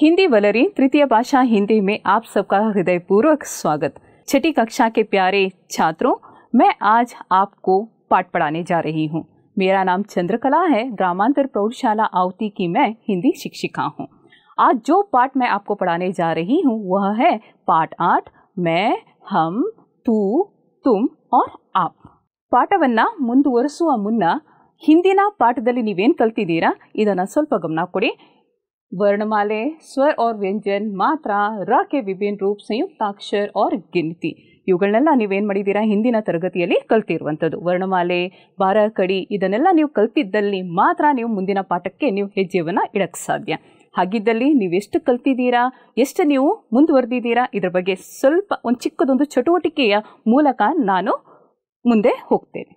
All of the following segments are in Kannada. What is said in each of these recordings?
हिंदी वलरी तृतीय भाषा हिंदी में आप सबका हृदय पूर्वक स्वागत छठी कक्षा के प्यारे छात्रों मैं आज आपको पाठ पढ़ाने जा रही हूँ मेरा नाम चंद्रकला है ग्रामांतर प्रौढ़शाला आवती की मैं हिंदी शिक्षिका हूँ आज जो पाठ मैं आपको पढ़ाने जा रही हूँ वह है पाठ आठ मैं हम तू तुम और आप ಪಾಠವನ್ನು ಮುಂದುವರಿಸುವ मुन्ना हिंदी पाठ दल ಕಲ್ತಿದ್ದೀರಾ ಇದನ್ನು ಸ್ವಲ್ಪ ಗಮನ ಕೊಡಿ वर्णमाले स्वर और ವ್ಯಂಜನ್ ಮಾತ್ರ ರ विभिन्न ವಿಭಿನ್ನ ರೂಪ अक्षर और गिनती ಇವುಗಳನ್ನೆಲ್ಲ ನೀವೇನು ಮಾಡಿದ್ದೀರಾ ಹಿಂದಿನ ತರಗತಿಯಲ್ಲಿ ಕಲ್ತಿರುವಂಥದ್ದು ವರ್ಣಮಾಲೆ ಬಾರ ಕಡಿ ಇದನ್ನೆಲ್ಲ ನೀವು ಕಲ್ತಿದ್ದಲ್ಲಿ ಮಾತ್ರ ನೀವು ಮುಂದಿನ ಪಾಠಕ್ಕೆ ನೀವು ಹೆಜ್ಜೆಯನ್ನು ಇಡಕ್ಕೆ ಸಾಧ್ಯ ಹಾಗಿದ್ದಲ್ಲಿ ನೀವೆಷ್ಟು ಕಲ್ತಿದ್ದೀರಾ ಎಷ್ಟು ನೀವು ಮುಂದುವರೆದಿದ್ದೀರಾ ಇದರ ಬಗ್ಗೆ ಸ್ವಲ್ಪ ಒಂದು ಚಿಕ್ಕದೊಂದು ಚಟುವಟಿಕೆಯ ಮೂಲಕ ನಾನು ಮುಂದೆ ಹೋಗ್ತೇನೆ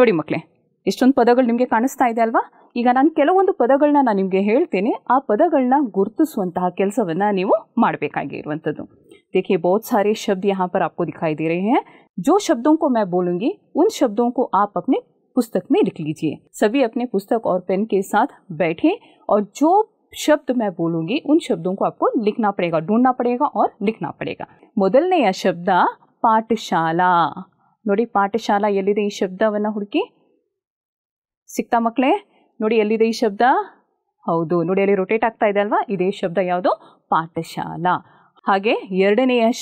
ನೋಡಿ ಮಕ್ಕಳೇ ಎಷ್ಟೊಂದು ಪದಗಳು ನಿಮಗೆ ಕಾಣಿಸ್ತಾ ಇದೆ ಅಲ್ವಾ ಈಗ ನಾನು ಕೆಲವೊಂದು ಪದಗಳನ್ನ ನಾನು ನಿಮಗೆ ಹೇಳ್ತೇನೆ ಆ ಪದಗಳನ್ನ ಗುರುತಿಸುವಂತಹ ಕೆಲಸವನ್ನು ನೀವು ಮಾಡಬೇಕಾಗಿರುವಂಥದ್ದು देखिए बहुत सारे शब्द यहाँ पर आपको दिखाई दे रहे हैं जो शब्दों को मैं बोलूँगी उन शब्दों को आप अपने पुस्तक में लिख लीजिए सभी अपने पुस्तक और पेन के साथ बैठें और जो ಶಬ್ದ ಮೇ ಬೋಲೂಂಗಿ ಉನ್ ಶಬ್ದೋಂ ಕೋ ಆಪ್ಕೋ ಲಿಖನಾ ಪಡೇಗಾ ಢೂಂಢನಾ ಪಡೇಗಾ ಔರ್ ಲಿಖನಾ ಪಡೇಗಾ ಮೊದಲನೆಯ ಶಬ್ದ ಪಾಠಶಾಲಾ ನೋಡಿ ಪಾಠಶಾಲಾ ಎಲ್ಲಿದೆ ಈ ಶಬ್ದವನ್ನು ಹುಡುಕಿ ಸಿಗ್ತಾ ಮಕ್ಕಳೇ नोडी एल शब्द ಶಬ್ದ नोड़ी रोटेट आगता है शब्द यू ಅಲ್ವಾ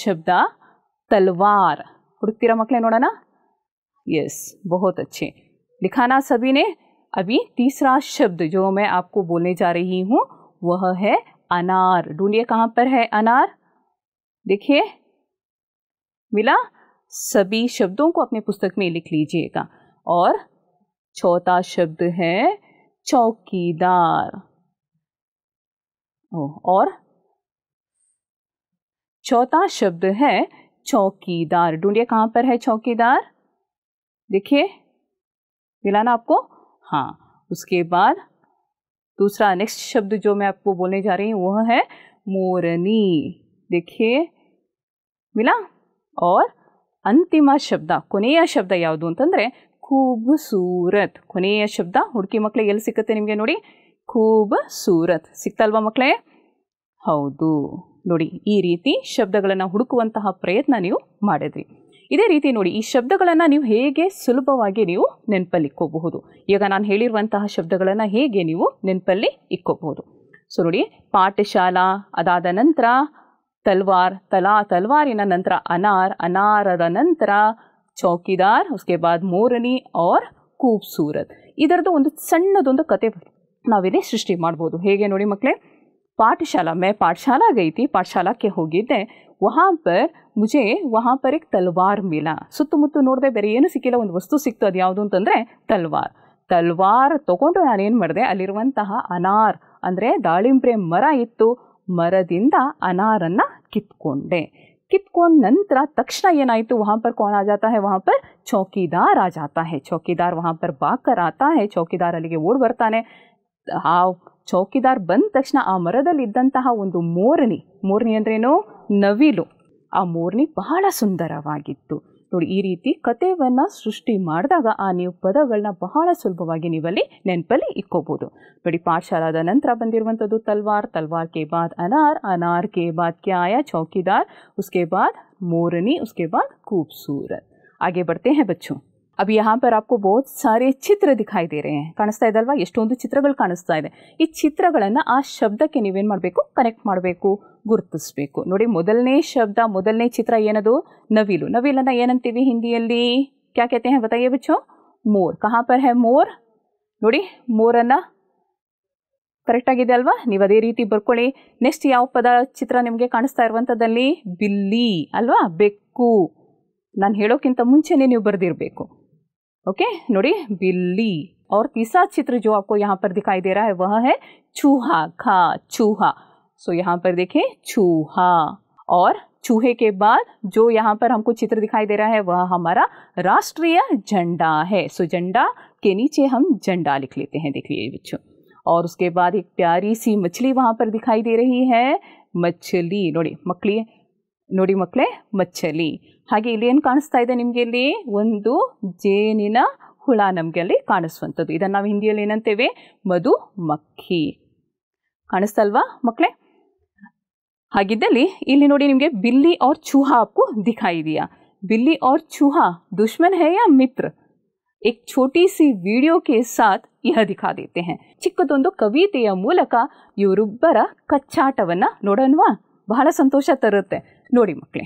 शब्द तलवार ಯಾವುದು मकल नोड़ यस बहुत अच्छे लिखाना सभी ने अभी तीसरा शब्द जो मैं आपको बोलने जा रही हूँ वह है अनार ढूंढिए कहाँ पर है अनार देखिए मिला सभी शब्दों को अपने पुस्तक में लिख लीजिएगा और चौथा शब्द है चौकीदार और चौथा शब्द है चौकीदार ढूंढिए कहां पर है चौकीदार देखिए मिला ना आपको हाँ उसके बाद दूसरा नेक्स्ट शब्द जो मैं आपको बोलने जा रही हूं वह है मोरनी देखिए मिला और अंतिम शब्द कोनेया शब्द याद ಅಂತಂದರೆ ಖೂಬ್ ಸೂರತ್ ಕೊನೆಯ ಶಬ್ದ ಹುಡುಕಿ ಮಕ್ಕಳಿಗೆ ಎಲ್ಲಿ ಸಿಕ್ಕತ್ತೆ ನಿಮಗೆ ನೋಡಿ ಖೂಬ್ ಸೂರತ್ ಸಿಕ್ತಲ್ವಾ ಮಕ್ಕಳೇ ಹೌದು ನೋಡಿ ಈ ರೀತಿ ಶಬ್ದಗಳನ್ನು ಹುಡುಕುವಂತಹ ಪ್ರಯತ್ನ ನೀವು ಮಾಡಿದ್ರಿ ಇದೇ ರೀತಿ ನೋಡಿ ಈ ಶಬ್ದಗಳನ್ನು ನೀವು ಹೇಗೆ ಸುಲಭವಾಗಿ ನೀವು ನೆನಪಲ್ಲಿ ಇಕ್ಕೋಬಹುದು ಈಗ ನಾನು ಹೇಳಿರುವಂತಹ ಶಬ್ದಗಳನ್ನು ಹೇಗೆ ನೀವು ನೆನಪಲ್ಲಿ ಇಕ್ಕೋಬಹುದು ಸೊ ನೋಡಿ ಪಾಠಶಾಲಾ ಅದಾದ ನಂತರ ತಲ್ವಾರ್ ತಲಾ ತಲ್ವಾರಿನ ನಂತರ ಅನಾರ್ ಅನಾರದ ನಂತರ ಚೌಕಿದಾರ್ ಉಸ್ಕೆ ಬಾದ್ ಮೋರನಿ और ಖೂಬ್ಸೂರತ್ ಇದರದ್ದು ಒಂದು ಸಣ್ಣದೊಂದು ಕತೆ ನಾವಿಲ್ಲಿ ಸೃಷ್ಟಿ ಮಾಡ್ಬೋದು ಹೇಗೆ ನೋಡಿ ಮಕ್ಕಳೇ ಪಾಠಶಾಲಾ ಮೇ ಪಾಠಶಾಲಾ ಗೈತಿ ಪಾಠಶಾಲಾಕ್ಕೆ ಹೋಗಿದ್ದೆ ವಹಾ ಪರ್ ಮುಜೆ ವಹಾ ಪರ್ ತಲ್ವಾರ್ ಮಿಲಾ ಸುತ್ತಮುತ್ತ ನೋಡಿದೆ ಬೇರೆ ಏನು ಸಿಕ್ಕಿಲ್ಲ ಒಂದು ವಸ್ತು ಸಿಕ್ತು ಅದು ಯಾವುದು ಅಂತಂದರೆ ತಲ್ವಾರ್ ತಲ್ವಾರ್ ತಗೊಂಡು ನಾನೇನು ಮಾಡಿದೆ ಅಲ್ಲಿರುವಂತಹ ಅನಾರ್ ಅಂದರೆ ದಾಳಿಂಬ್ರೆ ಮರ ಇತ್ತು ಮರದಿಂದ ಅನಾರನ್ನು ಕಿತ್ಕೊಂಡೆ ಕಿತ್ಕೊಂಡ ನಂತರ ತಕ್ಷಣ ಏನಾಯಿತು ವಹಾಂ ಪರ್ ಕೌನ್ ಆ ಜಾತಾ ಹೈ ವಹಾಂ ಪರ್ ಚೌಕಿದಾರ್ ಆ ಜಾತಾ ಹೈ ಚೌಕಿದಾರ್ ವಹಾಂ ಪರ್ ಬಾಕರ್ ಆತಾ ಹೈ ಚೌಕಿದಾರ್ ಅಲ್ಲಿಗೆ ಓಡ್ ಬರ್ತಾನೆ ಆ ಚೌಕಿದಾರ್ ಬಂದ ತಕ್ಷಣ ಆ ಮರದಲ್ಲಿದ್ದಂತಹ ಒಂದು ಮೋರ್ನಿ ಮೋರ್ನಿ ಅಂದ್ರೇನು ನವಿಲು ಆ ಮೋರ್ನಿ ಬಹಳ ಸುಂದರವಾಗಿತ್ತು ನೋಡಿ ಈ ರೀತಿ ಕಥೆಯನ್ನ ಸೃಷ್ಟಿ ಮಾಡಿದಾಗ ಆ ನೀವು ಪದಗಳನ್ನ ಬಹಳ ಸುಲಭವಾಗಿ ನೀವಲ್ಲಿ ನೆನಪಲ್ಲಿ ಇಕ್ಕೋಬಹುದು ನೋಡಿ ಪಾಠಶಾಲಾದ ನಂತರ ಬಂದಿರುವಂಥದ್ದು ತಲ್ವಾರ್ ತಲ್ವಾರ್ ಕೆ ಬಾದ್ ಅನಾರ್ ಅನಾರ್ ಕೆ ಬಾದ್ ಕ್ಯಾಯ ಚೌಕಿದಾರ್ ಉಸ್ಕೆ ಬಾದ್ ಮೋರನಿ ಉಸ್ಕೆ ಬಾದ್ ಖೂಬ್ಸೂರತ್ ಆಗೇ ಬರ್ತೆ ಹೇ ಬಚ್ಚು अब यहाँ ಪರ್ आपको बहुत ಸಾರಿ ಚಿತ್ರ ದಿಖಾಯಿ ದೇರೆ ಕಾಣಿಸ್ತಾ ಇದೆ ಅಲ್ವಾ ಎಷ್ಟೊಂದು ಚಿತ್ರಗಳು ಕಾಣಿಸ್ತಾ ಇದೆ ಈ ಚಿತ್ರಗಳನ್ನು ಆ ಶಬ್ದಕ್ಕೆ ನೀವೇನು ಮಾಡಬೇಕು ಕನೆಕ್ಟ್ ಮಾಡಬೇಕು ಗುರುತಿಸಬೇಕು ನೋಡಿ ಮೊದಲನೇ ಶಬ್ದ ಮೊದಲನೇ ಚಿತ್ರ ಏನದು ನವಿಲು ನವಿಲನ್ನು ಏನಂತೀವಿ ಹಿಂದಿಯಲ್ಲಿ ಕ್ಯಾ ಕೇತೆ ಹೇ ಬತಾಯೇ ಬಚ್ಚೋ ಮೋರ್ ಕಹಾ ಪರ್ ಹೇ ಮೋರ್ ನೋಡಿ ಮೋರನ್ನು ಕರೆಕ್ಟಾಗಿದೆ ಅಲ್ವಾ ನೀವು ಅದೇ ರೀತಿ ಬರ್ಕೊಳ್ಳಿ ನೆಕ್ಸ್ಟ್ ಯಾವ ಪದ ಚಿತ್ರ ನಿಮಗೆ ಕಾಣಿಸ್ತಾ ಇರುವಂಥದ್ದಲ್ಲಿ ಬಿಲ್ಲಿ ಅಲ್ವಾ ಬೆಕ್ಕು ನಾನು ಹೇಳೋಕ್ಕಿಂತ ಮುಂಚೆನೇ ನೀವು ಬರೆದಿರಬೇಕು ओके नोड़ी बिल्ली और तीसरा चित्र जो आपको यहाँ पर दिखाई दे रहा है वह है चूहा खा चूहा सो यहाँ पर देखें चूहा और चूहे के बाद जो यहाँ पर हमको चित्र दिखाई दे रहा है वह हमारा राष्ट्रीय झंडा है सो झंडा के नीचे हम झंडा लिख लेते हैं देख लीजिए बच्चों और उसके बाद एक प्यारी सी मछली वहाँ पर दिखाई दे रही है मछली मकली है ನೋಡಿ ಮಕ್ಕಳೇ ಮಚ್ಚಲಿ ಹಾಗೆ ಇಲ್ಲಿ ಏನು ಕಾಣಿಸ್ತಾ ಇದೆ ನಿಮಗೆ ಇಲ್ಲಿ ಒಂದು ಜೇನಿನ ಹುಳ ನಮಗೆ ಅಲ್ಲಿ ಕಾಣಿಸುವಂಥದ್ದು ಇದನ್ನು ನಾವು ಹಿಂದಿಯಲ್ಲಿ ಏನಂತೇವೆ ಮಧು ಮಕ್ಕಿ ಕಾಣಿಸ್ತಲ್ವಾ ಮಕ್ಕಳೇ ಹಾಗಿದ್ದಲ್ಲಿ ಇಲ್ಲಿ ನೋಡಿ ನಿಮಗೆ ಬಿಲ್ಲಿ ಅವ್ರ ಚೂಹಾ ಆಪು ದಿಖಾ ಇದೆಯಾ बिल्ली और चूहा दुश्मन है या मित्र एक छोटी सी ವಿಡಿಯೋ ಕೆ ಸಾಥ್ ಇಹ ದಿಖಾ ದೇತೆ ಹೇ ಚಿಕ್ಕದೊಂದು ಕವಿತೆಯ ಮೂಲಕ ಇವರಿಬ್ಬರ ಕಚ್ಚಾಟವನ್ನು ನೋಡೋಣವಾ ಬಹಳ ಸಂತೋಷ ತರುತ್ತೆ ನೋಡಿ ಮಕ್ಕಳೇ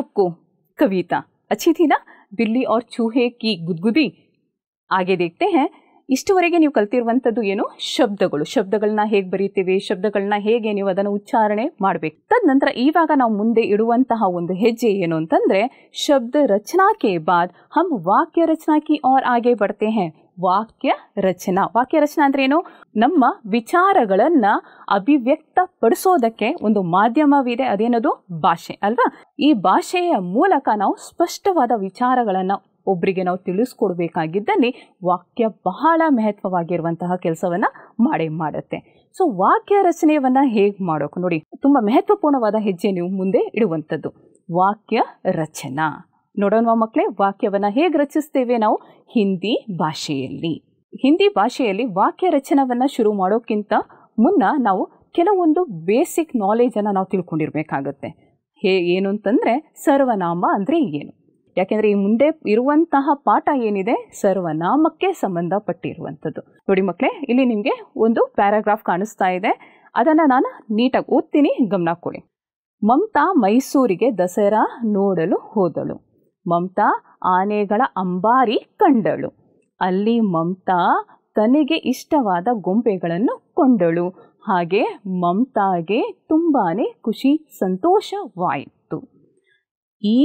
आपको कविता अच्छी ना ಬಿಲ್ಲಿ और ಚೂಹೆ की ಗುದ್ಗುದಿ आगे देखते हैं ಇಷ್ಟುವರೆಗೆ ನೀವು ಕಲ್ತಿರುವಂಥದ್ದು ಏನು ಶಬ್ದಗಳು ಶಬ್ದಗಳನ್ನ ಹೇಗೆ ಬರೀತೀವಿ ಶಬ್ದಗಳನ್ನ ಹೇಗೆ ನೀವು ಅದನ್ನು ಉಚ್ಚಾರಣೆ ಮಾಡಬೇಕು ತದನಂತರ ಇವಾಗ ನಾವು ಮುಂದೆ ಇಡುವಂತಹ ಒಂದು ಹೆಜ್ಜೆ ಏನು ಅಂತಂದ್ರೆ ಶಬ್ದ ರಚನಾ ಬಾದ್ ಹಮ್ ವಾಕ್ಯ ರಚನಾ ಕಿ ಆರ್ ಆಗೆ ಬಡ್ತೆ ಹೇ ವಾಕ್ಯ ರಚನಾ ವಾಕ್ಯ ರಚನಾ ಅಂದ್ರೆ ಏನು ನಮ್ಮ ವಿಚಾರಗಳನ್ನು ಅಭಿವ್ಯಕ್ತಪಡಿಸೋದಕ್ಕೆ ಒಂದು ಮಾಧ್ಯಮವಿದೆ ಅದೇನದು ಭಾಷೆ ಅಲ್ವಾ ಈ ಭಾಷೆಯ ಮೂಲಕ ನಾವು ಸ್ಪಷ್ಟವಾದ ವಿಚಾರಗಳನ್ನು ಒಬ್ಬರಿಗೆ ನಾವು ತಿಳಿಸ್ಕೊಡ್ಬೇಕಾಗಿದ್ದಲ್ಲಿ ವಾಕ್ಯ ಬಹಳ ಮಹತ್ವವಾಗಿರುವಂತಹ ಕೆಲಸವನ್ನು ಮಾಡಿ ಮಾಡುತ್ತೆ ಸೊ ವಾಕ್ಯ ರಚನೆಯನ್ನು ಹೇಗೆ ಮಾಡೋಕೆ ನೋಡಿ ತುಂಬ ಮಹತ್ವಪೂರ್ಣವಾದ ಹೆಜ್ಜೆ ನೀವು ಮುಂದೆ ಇಡುವಂಥದ್ದು ವಾಕ್ಯ ರಚನಾ ನೋಡೋಣ ಮಕ್ಕಳೇ ವಾಕ್ಯವನ್ನು ಹೇಗೆ ರಚಿಸ್ತೇವೆ ನಾವು ಹಿಂದಿ ಭಾಷೆಯಲ್ಲಿ ಹಿಂದಿ ಭಾಷೆಯಲ್ಲಿ ವಾಕ್ಯ ರಚನವನ್ನು ಶುರು ಮಾಡೋಕ್ಕಿಂತ ಮುನ್ನ ನಾವು ಕೆಲವೊಂದು ಬೇಸಿಕ್ ನಾಲೆಜನ್ನು ನಾವು ತಿಳ್ಕೊಂಡಿರಬೇಕಾಗತ್ತೆ ಹೇ ಏನು ಅಂತಂದರೆ ಸರ್ವನಾಮ ಅಂದರೆ ಏನು ಯಾಕೆಂದರೆ ಈ ಮುಂದೆ ಇರುವಂತಹ ಪಾಠ ಏನಿದೆ ಸರ್ವನಾಮಕ್ಕೆ ಸಂಬಂಧಪಟ್ಟಿರುವಂಥದ್ದು ನೋಡಿ ಮಕ್ಕಳೇ ಇಲ್ಲಿ ನಿಮಗೆ ಒಂದು ಪ್ಯಾರಾಗ್ರಾಫ್ ಕಾಣಿಸ್ತಾ ಇದೆ ಅದನ್ನು ನಾನು ನೀಟಾಗಿ ಓದ್ತೀನಿ ಗಮನ ಕೊಡಿ ಮಮತಾ ಮೈಸೂರಿಗೆ ದಸರಾ ನೋಡಲು ಹೋದಳು ಮಮತಾ ಆನೆಗಳ ಅಂಬಾರಿ ಕಂಡಳು ಅಲ್ಲಿ ಮಮತಾ ತನಗೆ ಇಷ್ಟವಾದ ಗೊಂಬೆಗಳನ್ನು ಕೊಂಡಳು ಹಾಗೆ ಮಮತಾಗೆ ತುಂಬಾ ಖುಷಿ ಸಂತೋಷವಾಯಿತು ಈ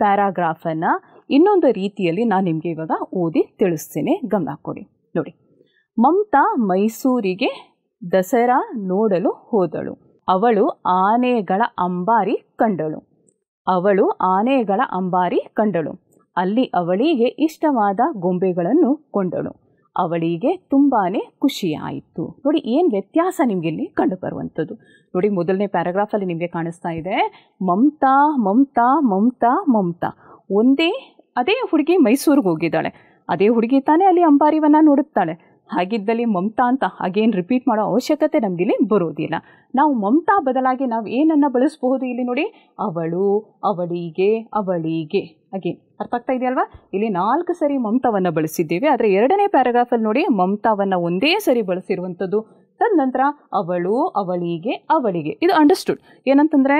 ಪ್ಯಾರಾಗ್ರಾಫನ್ನು ಇನ್ನೊಂದು ರೀತಿಯಲ್ಲಿ ನಾನು ನಿಮಗೆ ಇವಾಗ ಓದಿ ತಿಳಿಸ್ತೇನೆ ಗಮನ ಕೊಡಿ ನೋಡಿ ಮಮತಾ ಮೈಸೂರಿಗೆ ದಸರಾ ನೋಡಲು ಹೋದಳು ಅವಳು ಆನೆಗಳ ಅಂಬಾರಿ ಕಂಡಳು ಅವಳು ಆನೆಗಳ ಅಂಬಾರಿ ಕಂಡಳು ಅಲ್ಲಿ ಅವಳಿಗೆ ಇಷ್ಟವಾದ ಗೊಂಬೆಗಳನ್ನು ಕೊಂಡಳು ಅವಳಿಗೆ ತುಂಬಾ ಖುಷಿಯಾಯಿತು ನೋಡಿ ಏನು ವ್ಯತ್ಯಾಸ ನಿಮಗೆ ಕಂಡು ಕಂಡುಬರುವಂಥದ್ದು ನೋಡಿ ಮೊದಲನೇ ಪ್ಯಾರಾಗ್ರಾಫಲ್ಲಿ ನಿಮಗೆ ಕಾಣಿಸ್ತಾ ಇದೆ ಮಮತಾ ಮಮತಾ ಮಮತಾ ಮಮತಾ ಒಂದೇ ಅದೇ ಹುಡುಗಿ ಮೈಸೂರಿಗೆ ಹೋಗಿದ್ದಾಳೆ ಅದೇ ಹುಡುಗಿ ತಾನೇ ಅಲ್ಲಿ ಅಂಬಾರಿವನ್ನು ನೋಡುತ್ತಾಳೆ ಹಾಗಿದ್ದಲ್ಲಿ ಮಮತಾ ಅಂತ ಹಾಗೇನು ರಿಪೀಟ್ ಮಾಡೋ ಅವಶ್ಯಕತೆ ನಮಗಿಲ್ಲಿ ಬರೋದಿಲ್ಲ ನಾವು ಮಮತಾ ಬದಲಾಗಿ ನಾವು ಏನನ್ನು ಬಳಸಬಹುದು ಇಲ್ಲಿ ನೋಡಿ ಅವಳು ಅವಳಿಗೆ ಅವಳಿಗೆ ಅಗೇನ್ ಅರ್ಥ ಆಗ್ತಾ ಇದೆಯಲ್ವಾ ಇಲ್ಲಿ ನಾಲ್ಕು ಸರಿ ಮಮತಾವನ್ನು ಬಳಸಿದ್ದೇವೆ ಆದರೆ ಎರಡನೇ ಪ್ಯಾರಾಗ್ರಾಫಲ್ಲಿ ನೋಡಿ ಮಮತಾವನ್ನು ಒಂದೇ ಸರಿ ಬಳಸಿರುವಂಥದ್ದು ತದನಂತರ ಅವಳು ಅವಳಿಗೆ ಅವಳಿಗೆ ಇದು ಅಂಡರ್ಸ್ಟುಡ್ ಏನಂತಂದರೆ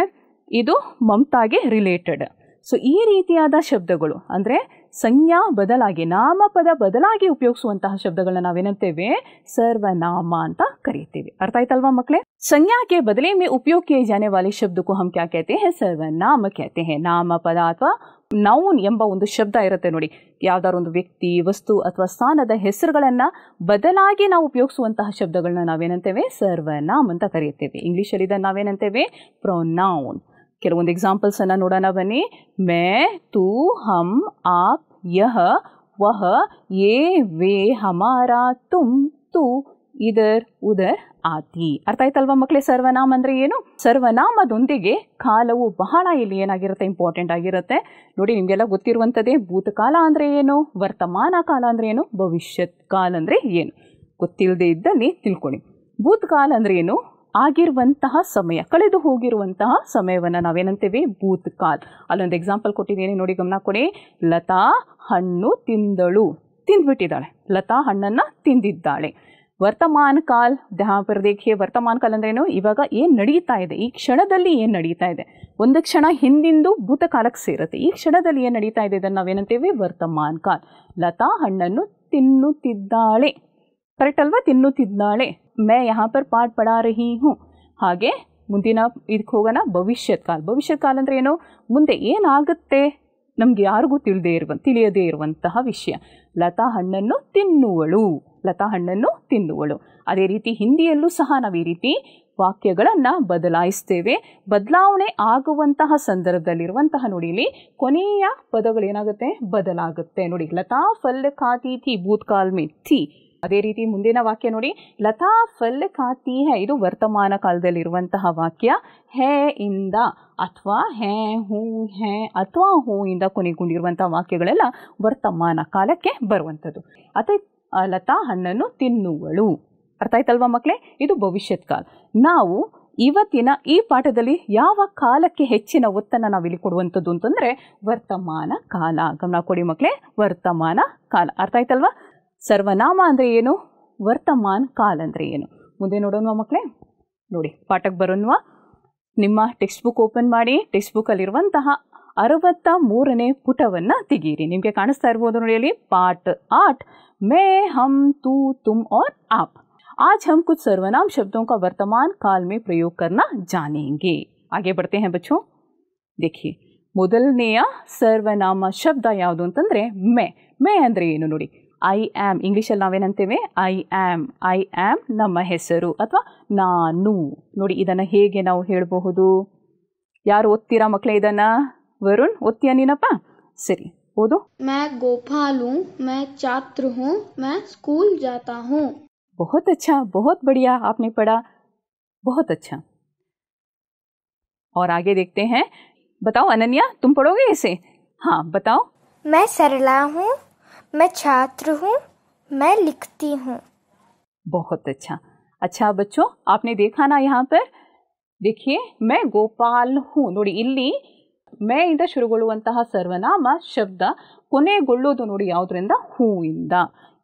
ಇದು ಮಮತಾಗೆ ರಿಲೇಟೆಡ್ ಸೊ ಈ ರೀತಿಯಾದ ಶಬ್ದಗಳು ಅಂದರೆ ಸಂಜ್ಞಾ ಬದಲಾಗಿ ನಾಮಪದ ಬದಲಾಗಿ ಉಪಯೋಗಿಸುವಂತಹ ಶಬ್ದಗಳನ್ನ ನಾವೇನಂತೇವೆ ಸರ್ವನಾಮ ಅಂತ ಕರೆಯುತ್ತೇವೆ ಅರ್ಥ ಆಯ್ತಲ್ವಾ ಮಕ್ಕಳೇ ಸಂಜ್ಞಾಕ್ಕೆ के ಉಪಯೋಗಕ್ಕೆ में ವಾಲಿ ಶಬ್ದಕ್ಕೂ ಹಮ್ ಕ್ಯಾ शब्द को हम क्या कहते हैं सर्वनाम ಅಥವಾ ನೌನ್ ಎಂಬ ಒಂದು ಶಬ್ದ ಇರುತ್ತೆ ನೋಡಿ ಯಾವ್ದಾರು ಒಂದು ವ್ಯಕ್ತಿ ವಸ್ತು ಅಥವಾ ಸ್ಥಾನದ ಹೆಸರುಗಳನ್ನ ಬದಲಾಗಿ ನಾವು ಉಪಯೋಗಿಸುವಂತಹ ಶಬ್ದಗಳನ್ನ ನಾವೇನಂತೇವೆ ಸರ್ವನಾಮ್ ಅಂತ ಕರೆಯುತ್ತೇವೆ ಇಂಗ್ಲಿಷಲ್ಲಿ ಇದನ್ನು ನಾವೇನಂತೇವೆ ಪ್ರೊನೌನ್ ಕೆಲವೊಂದು ಎಕ್ಸಾಂಪಲ್ಸನ್ನು ನೋಡೋಣ ಬನ್ನಿ ಮೆ ತೂ ಹಮ್ ಆಪ್ ಯಹ ವಹ ಯೇ ವೇ ಹಮಾರ ತುಮ್ ತು ಇದರ್ ಉದರ್ ಆತಿ ಅರ್ಥ ಆಯ್ತಲ್ವಾ ಮಕ್ಕಳೇ ಸರ್ವನಾಮ ಅಂದರೆ ಏನು ಸರ್ವನಾಮದೊಂದಿಗೆ ಕಾಲವು ಬಹಳ ಇಲ್ಲಿ ಏನಾಗಿರುತ್ತೆ ಇಂಪಾರ್ಟೆಂಟ್ ಆಗಿರುತ್ತೆ ನೋಡಿ ನಿಮಗೆಲ್ಲ ಗೊತ್ತಿರುವಂಥದ್ದೇ ಭೂತಕಾಲ ಅಂದರೆ ಏನು ವರ್ತಮಾನ ಕಾಲ ಅಂದರೆ ಏನು ಭವಿಷ್ಯತ್ ಕಾಲ ಅಂದರೆ ಏನು ಗೊತ್ತಿಲ್ಲದೆ ಇದ್ದಲ್ಲಿ ತಿಳ್ಕೊಳ್ಳಿ ಭೂತಕಾಲ ಅಂದರೆ ಏನು ಆಗಿರುವಂತಹ ಸಮಯ ಕಳೆದು ಹೋಗಿರುವಂತಹ ಸಮಯವನ್ನು ನಾವೇನಂತೇವೆ ಕಾಲ್ ಅಲ್ಲೊಂದು ಎಕ್ಸಾಂಪಲ್ ಕೊಟ್ಟಿದ್ದೀನಿ ನೋಡಿ ಗಮನ ಕೊಡಿ ಲತಾ ಹಣ್ಣು ತಿಂದಳು ತಿಂದ್ಬಿಟ್ಟಿದ್ದಾಳೆ ಲತಾ ಹಣ್ಣನ್ನು ತಿಂದಿದ್ದಾಳೆ ವರ್ತಮಾನ ಕಾಲ್ ದೇಹ ವರ್ತಮಾನ ಕಾಲ್ ಅಂದ್ರೇನು ಇವಾಗ ಏನು ನಡೀತಾ ಇದೆ ಈ ಕ್ಷಣದಲ್ಲಿ ಏನು ನಡೀತಾ ಇದೆ ಒಂದು ಕ್ಷಣ ಹಿಂದಿಂದು ಭೂತಕಾಲಕ್ಕೆ ಸೇರುತ್ತೆ ಈ ಕ್ಷಣದಲ್ಲಿ ಏನು ನಡೀತಾ ಇದೆ ಇದನ್ನು ನಾವೇನಂತೇವೆ ವರ್ತಮಾನ ಕಾಲ್ ಲತಾ ಹಣ್ಣನ್ನು ತಿನ್ನುತ್ತಿದ್ದಾಳೆ ಕರೆಕ್ಟ್ ಅಲ್ವಾ ತಿನ್ನುತ್ತಿದ್ದಾಳೆ ಮೇ ಮೆ ಪರ್ ಪಾಠ ಪಡಾ ರಹಿ ಹೂ ಹಾಗೆ ಮುಂದಿನ ಇದಕ್ಕೆ ಹೋಗೋಣ ಭವಿಷ್ಯದ ಕಾಲ ಭವಿಷ್ಯದ ಕಾಲ ಅಂದರೆ ಏನೋ ಮುಂದೆ ಏನಾಗುತ್ತೆ ನಮಗೆ ಯಾರಿಗೂ ತಿಳಿದೇ ಇರುವ ತಿಳಿಯದೇ ಇರುವಂತಹ ವಿಷಯ ಲತಾ ಹಣ್ಣನ್ನು ತಿನ್ನುವಳು ಲತಾ ಹಣ್ಣನ್ನು ತಿನ್ನುವಳು ಅದೇ ರೀತಿ ಹಿಂದಿಯಲ್ಲೂ ಸಹ ನಾವು ಈ ರೀತಿ ವಾಕ್ಯಗಳನ್ನು ಬದಲಾಯಿಸ್ತೇವೆ ಬದಲಾವಣೆ ಆಗುವಂತಹ ಸಂದರ್ಭದಲ್ಲಿರುವಂತಹ ನೋಡಿ ಕೊನೆಯ ಪದಗಳು ಏನಾಗುತ್ತೆ ಬದಲಾಗುತ್ತೆ ನೋಡಿ ಲತಾ ಫಲ್ ಖಾತಿ ಥಿ ಭೂತ್ಕಾಲ್ಮಿ ಥಿ ಅದೇ ರೀತಿ ಮುಂದಿನ ವಾಕ್ಯ ನೋಡಿ ಲತಾ ಫಲ್ ಖಾತಿ ಹೇ ಇದು ವರ್ತಮಾನ ಕಾಲದಲ್ಲಿರುವಂತಹ ವಾಕ್ಯ ಹೇ ಇಂದ ಅಥವಾ ಹೇ ಹೂ ಹೇ ಅಥವಾ ಹೂ ಇಂದ ಕೊನೆಗೊಂಡಿರುವಂತಹ ವಾಕ್ಯಗಳೆಲ್ಲ ವರ್ತಮಾನ ಕಾಲಕ್ಕೆ ಬರುವಂಥದ್ದು ಅಥ್ ಲತಾ ಹಣ್ಣನ್ನು ತಿನ್ನುವಳು ಅರ್ಥ ಆಯ್ತಲ್ವಾ ಮಕ್ಕಳೇ ಇದು ಭವಿಷ್ಯತ್ ಕಾಲ ನಾವು ಇವತ್ತಿನ ಈ ಪಾಠದಲ್ಲಿ ಯಾವ ಕಾಲಕ್ಕೆ ಹೆಚ್ಚಿನ ಒತ್ತನ್ನು ಇಲ್ಲಿ ಕೊಡುವಂಥದ್ದು ಅಂತಂದರೆ ವರ್ತಮಾನ ಕಾಲ ಗಮನ ಕೊಡಿ ಮಕ್ಕಳೇ ವರ್ತಮಾನ ಕಾಲ ಅರ್ಥ ಆಯ್ತಲ್ವಾ ಸರ್ವನಾಮ ಅಂದರೆ ಏನು ವರ್ತಮಾನ್ ಕಾಲ್ ಅಂದರೆ ಏನು ಮುಂದೆ ನೋಡೋಣ ಮಕ್ಕಳೇ ನೋಡಿ ಪಾಠಕ್ಕೆ ಬರೋನ್ವಾ ನಿಮ್ಮ ಟೆಕ್ಸ್ಟ್ ಬುಕ್ ಓಪನ್ ಮಾಡಿ ಟೆಕ್ಸ್ಟ್ ಬುಕ್ಕಲ್ಲಿರುವಂತಹ ಅರವತ್ತ ಮೂರನೇ ಪುಟವನ್ನು ತೆಗೀರಿ ನಿಮಗೆ ಕಾಣಿಸ್ತಾ ಇರ್ಬೋದು ನೋಡಿ ಅಲ್ಲಿ ಪಾಠ ಆಟ್ ಮೇ ಹಮ್ ತೂ ತುಮ್ ಔರ್ ಆಪ್ ಆಜ್ ಹಮ್ ಕುಚ್ ಸರ್ವನಾಮ್ ಶಬ್ದೋ ವರ್ತಮಾನ್ ವರ್ತಮಾನ್ ಕಾಲ್ ಮೇ ಪ್ರಯೋಗ ಕರ್ನ जानेंगे आगे बढ़ते हैं बच्चों देखिए ಮೊದಲನೆಯ ಸರ್ವನಾಮ ಶಬ್ದ ಯಾವುದು ಅಂತಂದರೆ ಮೆ ಮೇ ಅಂದರೆ ಏನು ನೋಡಿ ई आम इंग्लिश नावेन ई आम ई आम नमर अथवा नानू नोड़ हेगे ना हेलबू यार ओद्ती मकले वरुण ओद्तिया नीनप सर ओद मैं गोपाल हूँ मैं छात्र हूँ मैं स्कूल जाता हूँ बहुत अच्छा बहुत बढ़िया आपने पढ़ा बहुत अच्छा और आगे देखते हैं बताओ अनन्या तुम पढ़ोगे इसे हाँ बताओ मैं सरला हूँ मैं छात्र हूँ मैं लिखती हूँ बहुत अच्छा अच्छा बच्चों आपने देखा ना यहाँ पर देखिए मैं ಗೋಪಾಲ್ ಹೂ ನೋಡಿ ಇಲ್ಲಿ ಮೇ ಇಂದ ಶುರುಗೊಳ್ಳುವಂತಹ ಸರ್ವನಾಮ ಶಬ್ದ ಕೊನೆಗೊಳ್ಳೋದು ನೋಡಿ ಯಾವುದರಿಂದ ಹೂವಿಂದ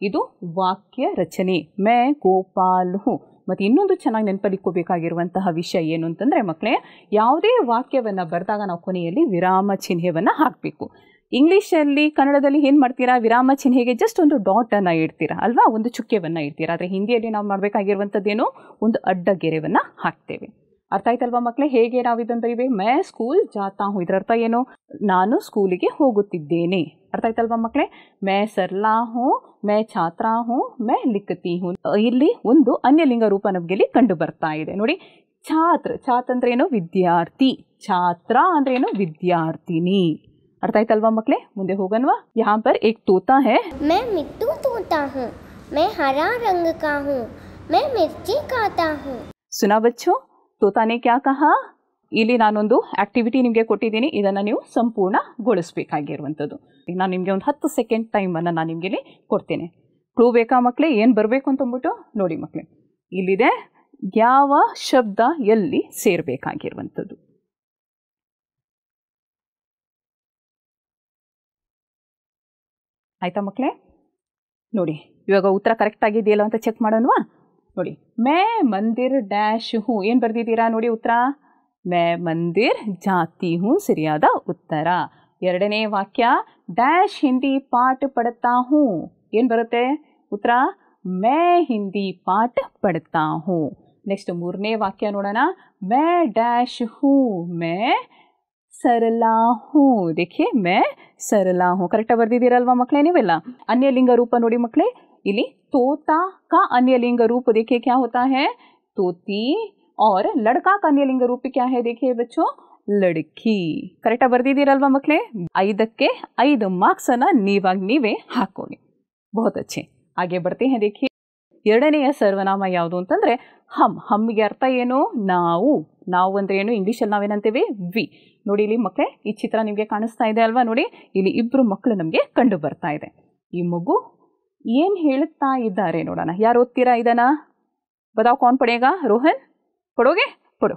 ಇದು ವಾಕ್ಯ ರಚನೆ ಮೇ ಗೋಪಾಲ್ ಹೂ ಮತ್ತು ಇನ್ನೊಂದು ಚೆನ್ನಾಗಿ ನೆನಪಲ್ಲಿಕ್ಕೋಬೇಕಾಗಿರುವಂತಹ ವಿಷಯ ಏನು ಅಂತಂದರೆ ಮಕ್ಕಳೇ ಯಾವುದೇ ವಾಕ್ಯವನ್ನು ಬರೆದಾಗ ನಾವು ಕೊನೆಯಲ್ಲಿ ವಿರಾಮ ಚಿಹ್ನೆಯನ್ನು ಹಾಕಬೇಕು ಇಂಗ್ಲೀಷಲ್ಲಿ ಕನ್ನಡದಲ್ಲಿ ಏನು ಮಾಡ್ತೀರಾ ವಿರಾಮ ಚಿಹ್ನೆಗೆ ಜಸ್ಟ್ ಒಂದು ಡಾಟನ್ನು ಇಡ್ತೀರಾ ಅಲ್ವಾ ಒಂದು ಚುಕ್ಕೆವನ್ನು ಇಡ್ತೀರಾ ಆದರೆ ಹಿಂದಿಯಲ್ಲಿ ನಾವು ಮಾಡಬೇಕಾಗಿರುವಂಥದ್ದೇನೋ ಒಂದು ಅಡ್ಡ ಗೆರೆವನ್ನು ಹಾಕ್ತೇವೆ ಅರ್ಥ ಆಯ್ತಲ್ವಾ ಮಕ್ಕಳೇ ಹೇಗೆ ನಾವು ಇದನ್ನು ಇವೆ ಮೇ ಸ್ಕೂಲ್ ಜಾತಾ ಹೂ ಇದರ ಅರ್ಥ ಏನು ನಾನು ಸ್ಕೂಲಿಗೆ ಹೋಗುತ್ತಿದ್ದೇನೆ ಅರ್ಥ ಆಯ್ತಲ್ವಾ ಮಕ್ಕಳೇ ಮೇ ಸರ್ಲಾ ಹೂ ಮೇ ಛಾತ್ರ ಹೂ ಮೇ ಲಿಖತಿ ಹೂ ಇಲ್ಲಿ ಒಂದು ಅನ್ಯಲಿಂಗ ರೂಪ ನಮಗೆ ಇಲ್ಲಿ ಕಂಡು ಬರ್ತಾ ಇದೆ ನೋಡಿ ಛಾತ್ರ ಛಾತ್ ಅಂದ್ರೆ ಏನು ವಿದ್ಯಾರ್ಥಿ ಛಾತ್ರ ಅಂದ್ರೆ ಏನು ವಿದ್ಯಾರ್ಥಿನಿ ಅರ್ಥ ಆಯ್ತಲ್ವಾ ಮಕ್ಕಳೇ ಮುಂದೆ ಹೋಗನ್ವಾ ಯಾ ಪರ್ ಏಕ್ ತೋತಾ ಹೇ ಮೈ ಮಿಟ್ಟು ತೋತಾ ಹೂ ಮೈ ಹರಾ ರಂಗ ಕಾ ಹೂ ಮೈ ಮಿರ್ಚಿ ಕಾತಾ ಹೂ ಸುನಾ ಬಚ್ಚೋ ತೋತಾನೆ ಕ್ಯಾ ಕಹಾ ಇಲ್ಲಿ ನಾನೊಂದು ಆಕ್ಟಿವಿಟಿ ನಿಮಗೆ ಕೊಟ್ಟಿದ್ದೀನಿ ಇದನ್ನು ನೀವು ಸಂಪೂರ್ಣ ಸಂಪೂರ್ಣಗೊಳಿಸಬೇಕಾಗಿರುವಂಥದ್ದು ನಾನು ನಿಮಗೆ ಒಂದು ಹತ್ತು ಸೆಕೆಂಡ್ ಟೈಮನ್ನು ನಾನು ನಿಮಗೆ ಇಲ್ಲಿ ಕೊಡ್ತೇನೆ ಕ್ಲೂ ಬೇಕಾ ಮಕ್ಕಳೇ ಏನು ಬರಬೇಕು ಅಂತಂದ್ಬಿಟ್ಟು ನೋಡಿ ಮಕ್ಕಳೇ ಇಲ್ಲಿದೆ ಯಾವ ಶಬ್ದ ಎಲ್ಲಿ ಸೇರಬೇಕಾಗಿರುವಂಥದ್ದು ಆಯಿತಾ ಮಕ್ಕಳೇ ನೋಡಿ ಇವಾಗ ಉತ್ತರ ಕರೆಕ್ಟ್ ಆಗಿದೆಯಲ್ಲ ಅಂತ ಚೆಕ್ ಮಾಡೋಣವಾ ನೋಡಿ ಮೇ ಮಂದಿರ್ ಡ್ಯಾಶ್ ಹೂ ಏನು ಬರೆದಿದ್ದೀರಾ ನೋಡಿ ಉತ್ತರ ಮೇ ಮಂದಿರ್ ಜಾತಿ ಹೂ ಸರಿಯಾದ ಉತ್ತರ ಎರಡನೇ ವಾಕ್ಯ ಡ್ಯಾಶ್ ಹಿಂದಿ ಪಾಠ ಪಡ್ತಾ ಹೂ ಏನು ಬರುತ್ತೆ ಉತ್ತರ ಮೇ ಹಿಂದಿ ಪಾಠ ಪಡ್ತಾ ಹೂ ನೆಕ್ಸ್ಟ್ ಮೂರನೇ ವಾಕ್ಯ ನೋಡೋಣ ಮೇ ಡ್ಯಾಶ್ ಹೂ ಮೇ ಸರಳ ಹೂँ देखिए मैं ಸರಳ ಹೂ ಕರೆಕ್ಟಾಗಿ ಬರ್ದಿದ್ದೀರಲ್ವಾ ಮಕ್ಕಳೇ ನೀವೆಲ್ಲ ಅನ್ಯಲಿಂಗ ರೂಪ ನೋಡಿ ಮಕ್ಕಳೇ ಇಲ್ಲಿ ತೋತಾ का ಅನ್ಯಲಿಂಗ ರೂಪ देखिए ಕ್ಯಾ होता है ತೋತಿ ಔರ್ ಲಡ್ಕಾ का अन्यलिंग रूप क्या है देखिए बच्चों ಲಡ್ಕಿ ಕರೆಕ್ಟಾಗಿ ಬರ್ದಿದ್ದೀರಲ್ವಾ ಮಕ್ಕಳೇ ಐದಕ್ಕೆ ಐದು ಅನ್ನ ನೀವಾಗ ನೀವೇ ಹಾಕೋಣಿ ಬಹುತ್ ಅಚ್ಚೆ ಹಾಗೆ ಬರ್ತೀವಿ ಹೇ ಎರಡನೆಯ ಸರ್ವನಾಮ ಯಾವುದು ಅಂತಂದರೆ ಹಮ್ ಹಮ್ಮಿಗೆ ಅರ್ಥ ಏನು ನಾವು ನಾವು ಅಂದರೆ ಏನು ಇಂಗ್ಲೀಷಲ್ಲಿ ನಾವೇನಂತೇವೆ ವಿ ನೋಡಿ ಇಲ್ಲಿ ಮಕ್ಕಳೇ ಈ ಚಿತ್ರ ನಿಮಗೆ ಕಾಣಿಸ್ತಾ ಇದೆ ಅಲ್ವಾ ನೋಡಿ ಇಲ್ಲಿ ಇಬ್ಬರು ಮಕ್ಕಳು ನಮಗೆ ಕಂಡು ಬರ್ತಾ ಇದೆ ಈ ಮಗು ಏನು ಹೇಳುತ್ತಾ ಇದ್ದಾರೆ ನೋಡೋಣ ಯಾರು ಓದ್ತೀರಾ ಇದನ್ನ ಬದಾವ್ ಕೌನ್ ಪಡೆಯಗ ರೋಹನ್ ಕೊಡೋಗೆ ಪಡೋ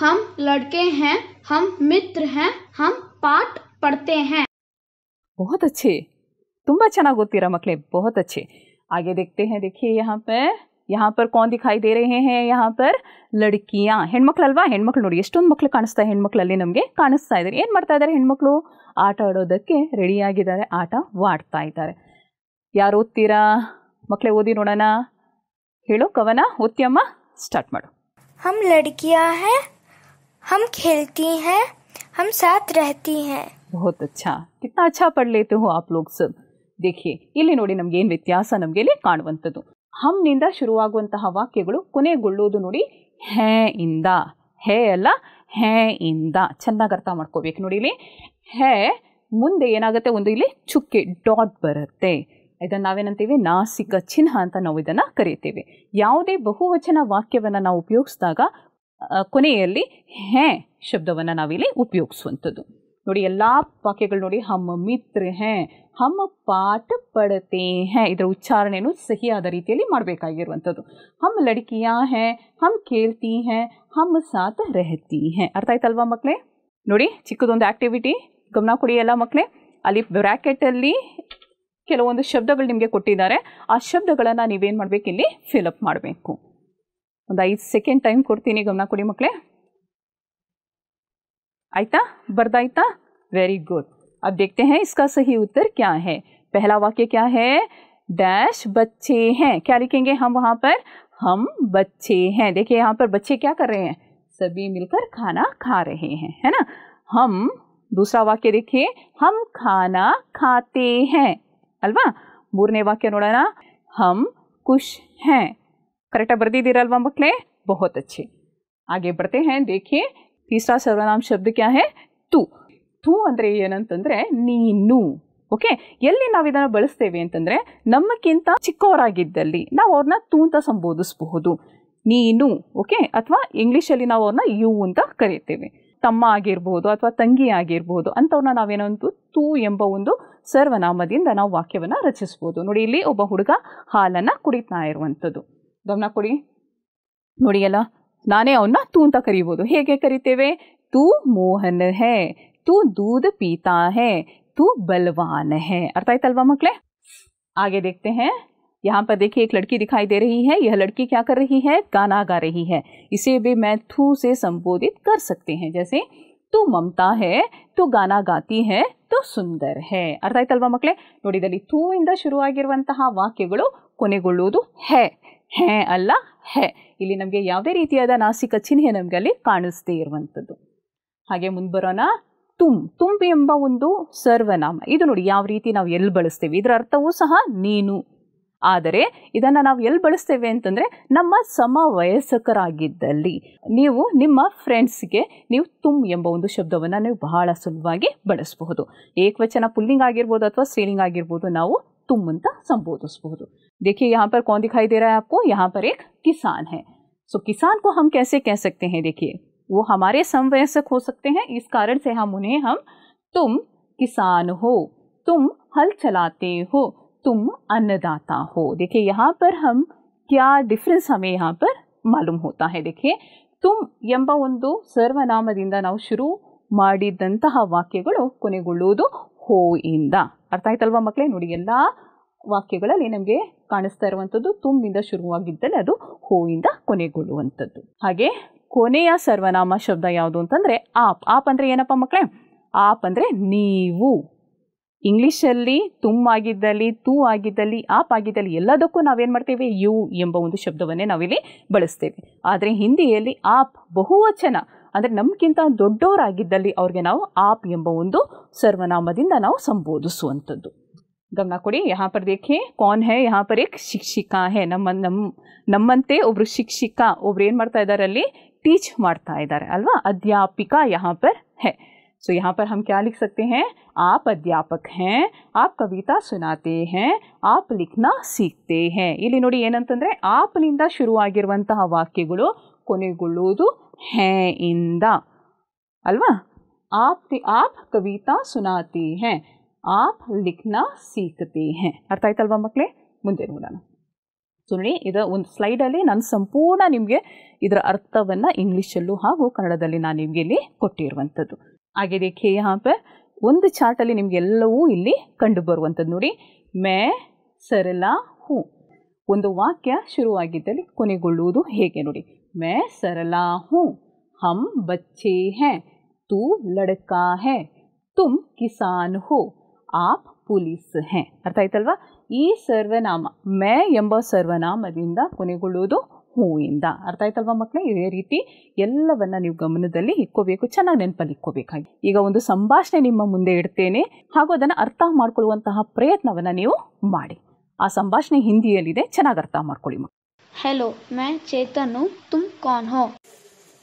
ಹಮ್ ಲಡ್ಕೆ ಹ್ಯಾಂ ಹಮ್ ಮಿತ್ರ ಹ್ಯಾಂ ಹಮ್ ಪಾಠ ಪಡ್ತೆ ಹ್ಯಾಂ ಬಹುತ್ ಅಚ್ಚೆ ತುಂಬಾ ಚೆನ್ನಾಗಿ ಓದ್ತೀರಾ ಮಕ್ಕಳೇ ಬಹುತ್ ಅಚ್ಚೆ आगे ದೇಖತೆ ಹೇ देखिए यहाँ पे यहां पर कौन दिखाई दे रहे हैं यहां पर लड़कियां हेणमक्कल अल्वा हेणमक्कल ನೋಡಿ ಎಷ್ಟುನ್ ಮಕ್ಕಳು ಕಾಣ್ಸ್ತಾ ಹೆಣಮಕ್ಲಲ್ಲಿ ನಮಗೆ ಕಾಣ್ಸ್ತಾ ಇದ್ದಾರೆ ಏನು ಮಾಡ್ತಾ ಇದ್ದಾರೆ ಹೆಣಮಕ್ಳು ಆಟ ಆಡೋ ದಕ್ಕೆ ರೆಡಿಯಾಗಿದ್ದಾರೆ ಆಟ ವಾಡ್ತಾ ಇದ್ದಾರೆ ಯಾರು ತಿರಾ ಮಕ್ಕಳೆ ಓದಿ ನೋಡನ ಹೇಳೋ ಕವನ ಉತ್ತಮ ಸ್ಟಾರ್ಟ್ ಮಾಡು हम लड़कियां हैं हम खेलती हैं हम साथ रहती हैं बहुत अच्छा कितना अच्छा पढ़ लेती हूं आप लोग सब देखिए ಇಲ್ಲಿ ನೋಡಿ ನಮಗೆ ಏನು ವ್ಯತ್ಯಾಸ ನಮಗೆ ಇಲ್ಲಿ ಕಾಣುವಂತದು ಹಮ್ನಿಂದ ಶುರುವಾಗುವಂತಹ ವಾಕ್ಯಗಳು ಕೊನೆಗೊಳ್ಳೋದು ನೋಡಿ ಹೇ ಇಂದ ಹೇ ಅಲ್ಲ ಹೇ ಇಂದ ಚೆನ್ನಾಗಿ ಅರ್ಥ ಮಾಡ್ಕೋಬೇಕು ನೋಡಿ ಇಲ್ಲಿ ಹೇ ಮುಂದೆ ಏನಾಗುತ್ತೆ ಒಂದು ಇಲ್ಲಿ ಚುಕ್ಕೆ ಡಾಟ್ ಬರುತ್ತೆ ಇದನ್ನು ನಾವೇನಂತೀವಿ ನಾಸಿಕ ಚಿಹ್ನ ಅಂತ ನಾವು ಇದನ್ನು ಕರಿತೇವೆ ಯಾವುದೇ ಬಹುವಚನ ವಾಕ್ಯವನ್ನು ನಾವು ಉಪಯೋಗಿಸಿದಾಗ ಕೊನೆಯಲ್ಲಿ ಹೇ ಶಬ್ದವನ್ನು ನಾವಿಲ್ಲಿ ಉಪಯೋಗಿಸುವಂಥದ್ದು ನೋಡಿ ಎಲ್ಲ ವಾಕ್ಯಗಳು ನೋಡಿ ಹಮ್ಮ ಮಿತ್ರ ಹೇ ಹಮ್ಮ ಪಾಠ ಪಡತೆ ಹೇ ಇದರ ಉಚ್ಚಾರಣೆಯನ್ನು ಸಹಿಯಾದ ರೀತಿಯಲ್ಲಿ ಮಾಡಬೇಕಾಗಿರುವಂಥದ್ದು ಹಮ್ ಲಡ್ಕಿಯಾ ಹೇ ಹಮ್ ಕೇಳ್ತಿ ಹೇ ಹಮ್ ಸಾತ ರಹತಿ ಹೇ ಅರ್ಥ ಆಯ್ತಲ್ವಾ ಮಕ್ಕಳೇ ನೋಡಿ ಚಿಕ್ಕದೊಂದು ಆಕ್ಟಿವಿಟಿ ಗಮನ ಕೊಡಿ ಎಲ್ಲ ಮಕ್ಕಳೇ ಅಲ್ಲಿ ಬ್ರ್ಯಾಕೆಟಲ್ಲಿ ಕೆಲವೊಂದು ಶಬ್ದಗಳು ನಿಮಗೆ ಕೊಟ್ಟಿದ್ದಾರೆ ಆ ಶಬ್ದಗಳನ್ನು ನೀವೇನು ಮಾಡಬೇಕು ಇಲ್ಲಿ ಫಿಲಪ್ ಮಾಡಬೇಕು ಒಂದು ಐದು ಸೆಕೆಂಡ್ ಟೈಮ್ ಕೊಡ್ತೀನಿ ಗಮನ ಕೊಡಿ ಮಕ್ಕಳೇ आयता बर्दायता वेरी गुड अब देखते हैं इसका सही उत्तर क्या है पहला वाक्य क्या है डैश बच्चे हैं क्या लिखेंगे हम वहाँ पर हम बच्चे हैं देखिए यहाँ पर बच्चे क्या कर रहे हैं सभी मिलकर खाना खा रहे हैं है ना हम दूसरा वाक्य देखिए हम खाना खाते हैं अलवा वाक्य अल्वा हम कुछ हैं करेक्ट बर्दी दे रहा अलवा मकले बहुत अच्छे आगे बढ़ते हैं देखिए ತೀಸರಾ ಸರ್ವನಾಮ ಶಬ್ದ ಕ್ಯಾ ಹೇ ತು ತೂ ಅಂದರೆ ಏನಂತಂದರೆ ನೀನು ಓಕೆ ಎಲ್ಲಿ ನಾವು ಇದನ್ನು ಬಳಸ್ತೇವೆ ಅಂತಂದರೆ ನಮ್ಮಕ್ಕಿಂತ ಚಿಕ್ಕವರಾಗಿದ್ದಲ್ಲಿ ನಾವು ಅವ್ರನ್ನ ತೂ ಅಂತ ಸಂಬೋಧಿಸಬಹುದು ನೀನು ಓಕೆ ಅಥವಾ ಇಂಗ್ಲೀಷಲ್ಲಿ ನಾವು ಅವ್ರನ್ನ ಯು ಅಂತ ಕರೀತೇವೆ ತಮ್ಮ ಆಗಿರ್ಬೋದು ಅಥವಾ ತಂಗಿ ಆಗಿರ್ಬೋದು ಅಂಥವ್ರನ್ನ ನಾವೇನಂತೂ ತೂ ಎಂಬ ಒಂದು ಸರ್ವನಾಮದಿಂದ ನಾವು ವಾಕ್ಯವನ್ನು ರಚಿಸ್ಬೋದು ನೋಡಿ ಇಲ್ಲಿ ಒಬ್ಬ ಹುಡುಗ ಹಾಲನ್ನು ಕುಡಿತಾ ಇರುವಂಥದ್ದು ಗಮನ ಕೊಡಿ ನೋಡಿ ಅಲ್ಲ ನಾನೇ ಅವನ್ನ ತೂ ಅಂತ ಕರಿಬೋದು ಹೇಗೆ ಕರಿತೇವೆ ತೂ ಮೋಹನ್ ಹೇ ತೂ ದೂಧ ಪೀತಾ ಹೇ तू बलवान है अर्थ आयतलवा मकले आगे देखते हैं यहाँ पर देखिए एक लड़की दिखाई दे रही है यह लड़की क्या कर रही है गाना गा रही है इसे भी मैं थू से संबोधित कर सकते हैं जैसे तू ममता है तू गाना गाती है तू सुंदर है अर्थ तलवा मकले ನೋಡಿದಲ್ಲಿ ತೂ ಇಂದ ಶುರುವಾಗಿರುವಂತಹ ವಾಕ್ಯಗಳು ಕೊನೆಗೊಳ್ಳುವುದು ಹೇ ಹೇ ಅಲ್ಲ है ಇಲ್ಲಿ ನಮಗೆ ಯಾವುದೇ ರೀತಿಯಾದ ನಾಸಿಕ ಚಿಹ್ನೆ ನಮಗೆ ಅಲ್ಲಿ ಕಾಣಿಸ್ದೇ ಇರುವಂಥದ್ದು ಹಾಗೆ ಮುಂದೆ ಬರೋಣ ತುಮ್ ಎಂಬ ಒಂದು ಸರ್ವನಾಮ ಇದು ನೋಡಿ ಯಾವ ರೀತಿ ನಾವು ಎಲ್ಲಿ ಬಳಸ್ತೇವೆ ಇದರ ಅರ್ಥವೂ ಸಹ ನೀನು ಆದರೆ ಇದನ್ನು ನಾವು ಎಲ್ಲಿ ಬಳಸ್ತೇವೆ ಅಂತಂದರೆ ನಮ್ಮ ಸಮ ವಯಸ್ಕರಾಗಿದ್ದಲ್ಲಿ ನೀವು ನಿಮ್ಮ ಫ್ರೆಂಡ್ಸ್ಗೆ ನೀವು ತುಮ್ ಎಂಬ ಒಂದು ಶಬ್ದವನ್ನು ನೀವು ಬಹಳ ಸುಲಭವಾಗಿ ಬಳಸಬಹುದು ಏಕವಚನ ಪುಲ್ಲಿಂಗ್ ಆಗಿರ್ಬೋದು ಅಥವಾ ಸ್ತ್ರೀಲಿಂಗ್ ಆಗಿರ್ಬೋದು ನಾವು ತುಮ್ ಅಂತ ಸಂಬೋಧಿಸಬಹುದು देखिए यहाँ पर कौन दिखाई दे रहा है आपको यहाँ पर एक किसान है सो so, किसान को हम कैसे कह सकते हैं देखिए वो हमारे समवयस्क हो सकते हैं इस कारण से हम उन्हें हम तुम किसान हो तुम हल चलाते हो तुम अन्नदाता हो देखिए यहाँ पर हम क्या डिफरेंस हमें यहाँ पर मालूम होता है देखिए तुम ಎಂಬ ಒಂದು ಸರ್ವನಾಮದಿಂದ ನಾವು ಶುರು ಮಾಡಿದಂತಹ ವಾಕ್ಯಗಳು ಕೊನೆಗೊಳ್ಳುವುದು ಹೋ ಇಂದ ಅರ್ಥ ಆಯ್ತಲ್ವಾ ಮಕ್ಕಳೇ ನೋಡಿ ಎಲ್ಲ ವಾಕ್ಯಗಳಲ್ಲಿ ನಮಗೆ ಕಾಣಿಸ್ತಾ ಇರುವಂಥದ್ದು ತುಂಬಿಂದ ಶುರುವಾಗಿದ್ದಲ್ಲಿ ಅದು ಹೂವಿಂದ ಕೊನೆಗೊಳ್ಳುವಂಥದ್ದು ಹಾಗೆ ಕೊನೆಯ ಸರ್ವನಾಮ ಶಬ್ದ ಯಾವುದು ಅಂತಂದರೆ ಆಪ್ ಆಪ್ ಅಂದರೆ ಏನಪ್ಪ ಮಕ್ಕಳೇ ಆಪ್ ಅಂದರೆ ನೀವು ಇಂಗ್ಲೀಷಲ್ಲಿ ತುಮ್ ಆಗಿದ್ದಲ್ಲಿ ತೂ ಆಗಿದ್ದಲ್ಲಿ ಆಪ್ ಆಗಿದ್ದಲ್ಲಿ ಎಲ್ಲದಕ್ಕೂ ನಾವೇನು ಮಾಡ್ತೇವೆ ಯು ಎಂಬ ಒಂದು ಶಬ್ದವನ್ನೇ ನಾವಿಲ್ಲಿ ಬಳಸ್ತೇವೆ ಆದರೆ ಹಿಂದಿಯಲ್ಲಿ ಆಪ್ ಬಹುವಚನ ಅಂದರೆ ನಮಗಿಂತ ದೊಡ್ಡವರಾಗಿದ್ದಲ್ಲಿ ಅವ್ರಿಗೆ ನಾವು ಆಪ್ ಎಂಬ ಒಂದು ಸರ್ವನಾಮದಿಂದ ನಾವು ಸಂಬೋಧಿಸುವಂಥದ್ದು ಗಮನ ಕೊಡಿ ಯಹಾ ಪರ್ ದೇಖೆ ಕೌನ್ ಹೇ ಯಹಾ ಪರ್ ಏಕ್ ಶಿಕ್ಷಿಕಾ ಹೇ ನಮ್ಮ ನಮ್ಮ ನಮ್ಮಂತೆ ಒಬ್ರು ಶಿಕ್ಷಿಕಾ ಒಬ್ರು ಏನು ಮಾಡ್ತಾ ಇದ್ದಾರೆ ಅಲ್ಲಿ ಟೀಚ್ ಮಾಡ್ತಾ ಇದ್ದಾರೆ ಅಲ್ವಾ ಅಧ್ಯಾಪಿಕಾ ಯಹಾ ಪರ್ ಹೇ ಸೊ ಯಹಾ ಪರ್ ಹಮ್ ಕ್ಯಾ लिख ಸಕ್ತೆ ಹೇ ಆಪ್ ಅಧ್ಯಾಪಕ हैं ಆಪ್ ಕವಿತಾ सुनाते ಆಪ್ ಇಲ್ಲಿ ನೋಡಿ ಏನಂತಂದರೆ ಆಪ್ನಿಂದ ಶುರುವಾಗಿರುವಂತಹ ವಾಕ್ಯಗಳು ಕೊನೆಗೊಳ್ಳುವುದು ಹೇ ಇಂದ ಅಲ್ವಾ ಆಪ್ ಆಪ್ ಕವಿತಾ ಸುನಾತಿ ಹೇ ಆಪ್ लिखना ಸೀಕತೆ ಹೇ ಅರ್ಥ ಆಯ್ತಲ್ವಾ ಮಕ್ಕಳೇ ಮುಂದೆ ನೋಡೋಣ ಸೊ ನೋಡಿ ಇದು ಒಂದು ಸ್ಲೈಡಲ್ಲಿ ನಾನು ಸಂಪೂರ್ಣ ನಿಮಗೆ ಇದರ ಅರ್ಥವನ್ನು ಇಂಗ್ಲೀಷಲ್ಲೂ ಹಾಗೂ ಕನ್ನಡದಲ್ಲಿ ನಾನು ನಿಮಗೆ ಇಲ್ಲಿ ಕೊಟ್ಟಿರುವಂಥದ್ದು ಹಾಗೆ ಖೇ ಹಾಪ ಒಂದು ಚಾರ್ಟಲ್ಲಿ ಎಲ್ಲವೂ ಇಲ್ಲಿ ಕಂಡು ಬರುವಂಥದ್ದು ನೋಡಿ ಮೇ ಸರಲಾ ಹೂ ಒಂದು ವಾಕ್ಯ ಶುರುವಾಗಿದ್ದಲ್ಲಿ ಕೊನೆಗೊಳ್ಳುವುದು ಹೇಗೆ ನೋಡಿ ಮೇ ಸರಲಾ ಹೂ ಹಮ್ ಬಚ್ಚೆ ಹೇ ತೂ ಲಡಕಾ ಹೇ ತುಮ್ ಕಿಸಾನ್ ಹೋ ಆಪ್ ಪೊಲೀಸ್ ಹೇ ಅರ್ಥ ಆಯ್ತಲ್ವಾ ಈ ಸರ್ವನಾಮ ಮೇ ಎಂಬ ಸರ್ವನಾಮದಿಂದ ಕೊನೆಗೊಳ್ಳುವುದು ಹೂವಿಂದ ಅರ್ಥ ಆಯ್ತಲ್ವಾ ಮಕ್ಕಳೇ ಇದೇ ರೀತಿ ಎಲ್ಲವನ್ನ ನೀವು ಗಮನದಲ್ಲಿ ಇಕ್ಕೋಬೇಕು ಚೆನ್ನಾಗಿ ನೆನಪಲ್ಲಿ ಇಕ್ಕೋಬೇಕಾಗಿ ಈಗ ಒಂದು ಸಂಭಾಷಣೆ ನಿಮ್ಮ ಮುಂದೆ ಇಡ್ತೇನೆ ಹಾಗೂ ಅದನ್ನು ಅರ್ಥ ಮಾಡ್ಕೊಳ್ಳುವಂತಹ ಪ್ರಯತ್ನವನ್ನು ನೀವು ಮಾಡಿ ಆ ಸಂಭಾಷಣೆ ಹಿಂದಿಯಲ್ಲಿದೆ ಚೆನ್ನಾಗಿ ಅರ್ಥ ಮಾಡ್ಕೊಳ್ಳಿ ಮಕ್ಕಳು हेलो मैं चेतन ತುಮ್ तुम कौन हो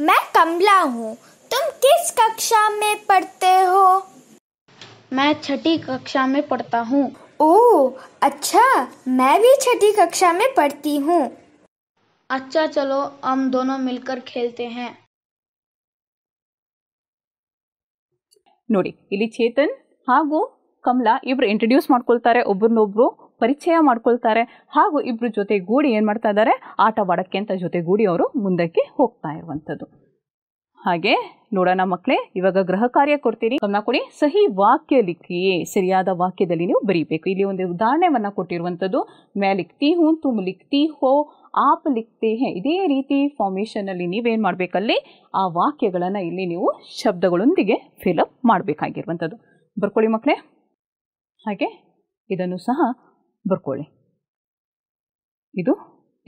मैं कमला ತುಮ್ तुम किस कक्षा में पढ़ते हो मैं छठी कक्षा में पढ़ता हूं ओ अच्छा मैं भी छठी कक्षा में पढ़ती हूं अच्छा चलो हम दोनों मिलकर खेलते हैं नोटे इले चेतन हागो कमला इबर इंट्रोड्यूस ಮಾಡ್ಕೊಳ್ತಾರೆ ಒಬ್ಬರನೊಬ್ಬರು ಪರಿಚಯ ಮಾಡ್ಕೊಳ್ತಾರೆ ಹಾಗೂ ಇಬ್ರ ಜೊತೆ ಗೂಡಿ ಏನು ಮಾಡ್ತಾ ಇದ್ದಾರೆ ಆಟವಾಡಕ್ಕೆ ಅಂತ ಜೊತೆ ಗೂಡಿ ಅವರು ಮುಂದೆಕ್ಕೆ ಹೋಗ್ತಾ ಇರುವಂತದು ಹಾಗೆ ನೋಡೋಣ ಮಕ್ಕಳೇ ಇವಾಗ ಗೃಹ ಕಾರ್ಯ ಕೊಡ್ತೀನಿ ಗಮನ ಕೊಡಿ ಸಹಿ ವಾಕ್ಯ ಲಿಖಿ ಸರಿಯಾದ ವಾಕ್ಯದಲ್ಲಿ ನೀವು ಬರೀಬೇಕು ಇಲ್ಲಿ ಒಂದು ಉದಾಹರಣೆಯನ್ನು ಕೊಟ್ಟಿರುವಂಥದ್ದು ಮ್ಯಾ ಲಿಖ್ತಿ ಹೂ ತುಮ್ ಲಿಖ್ತಿ ಹೋ ಆಪ್ ಲಿಖ್ತಿ ಹೇ ಇದೇ ರೀತಿ ಫಾರ್ಮೇಷನಲ್ಲಿ ನೀವೇನು ಮಾಡ್ಬೇಕಲ್ಲಿ ಆ ವಾಕ್ಯಗಳನ್ನು ಇಲ್ಲಿ ನೀವು ಶಬ್ದಗಳೊಂದಿಗೆ ಫಿಲಪ್ ಮಾಡಬೇಕಾಗಿರುವಂಥದ್ದು ಬರ್ಕೊಳ್ಳಿ ಮಕ್ಕಳೇ ಹಾಗೆ ಇದನ್ನು ಸಹ ಬರ್ಕೊಳ್ಳಿ ಇದು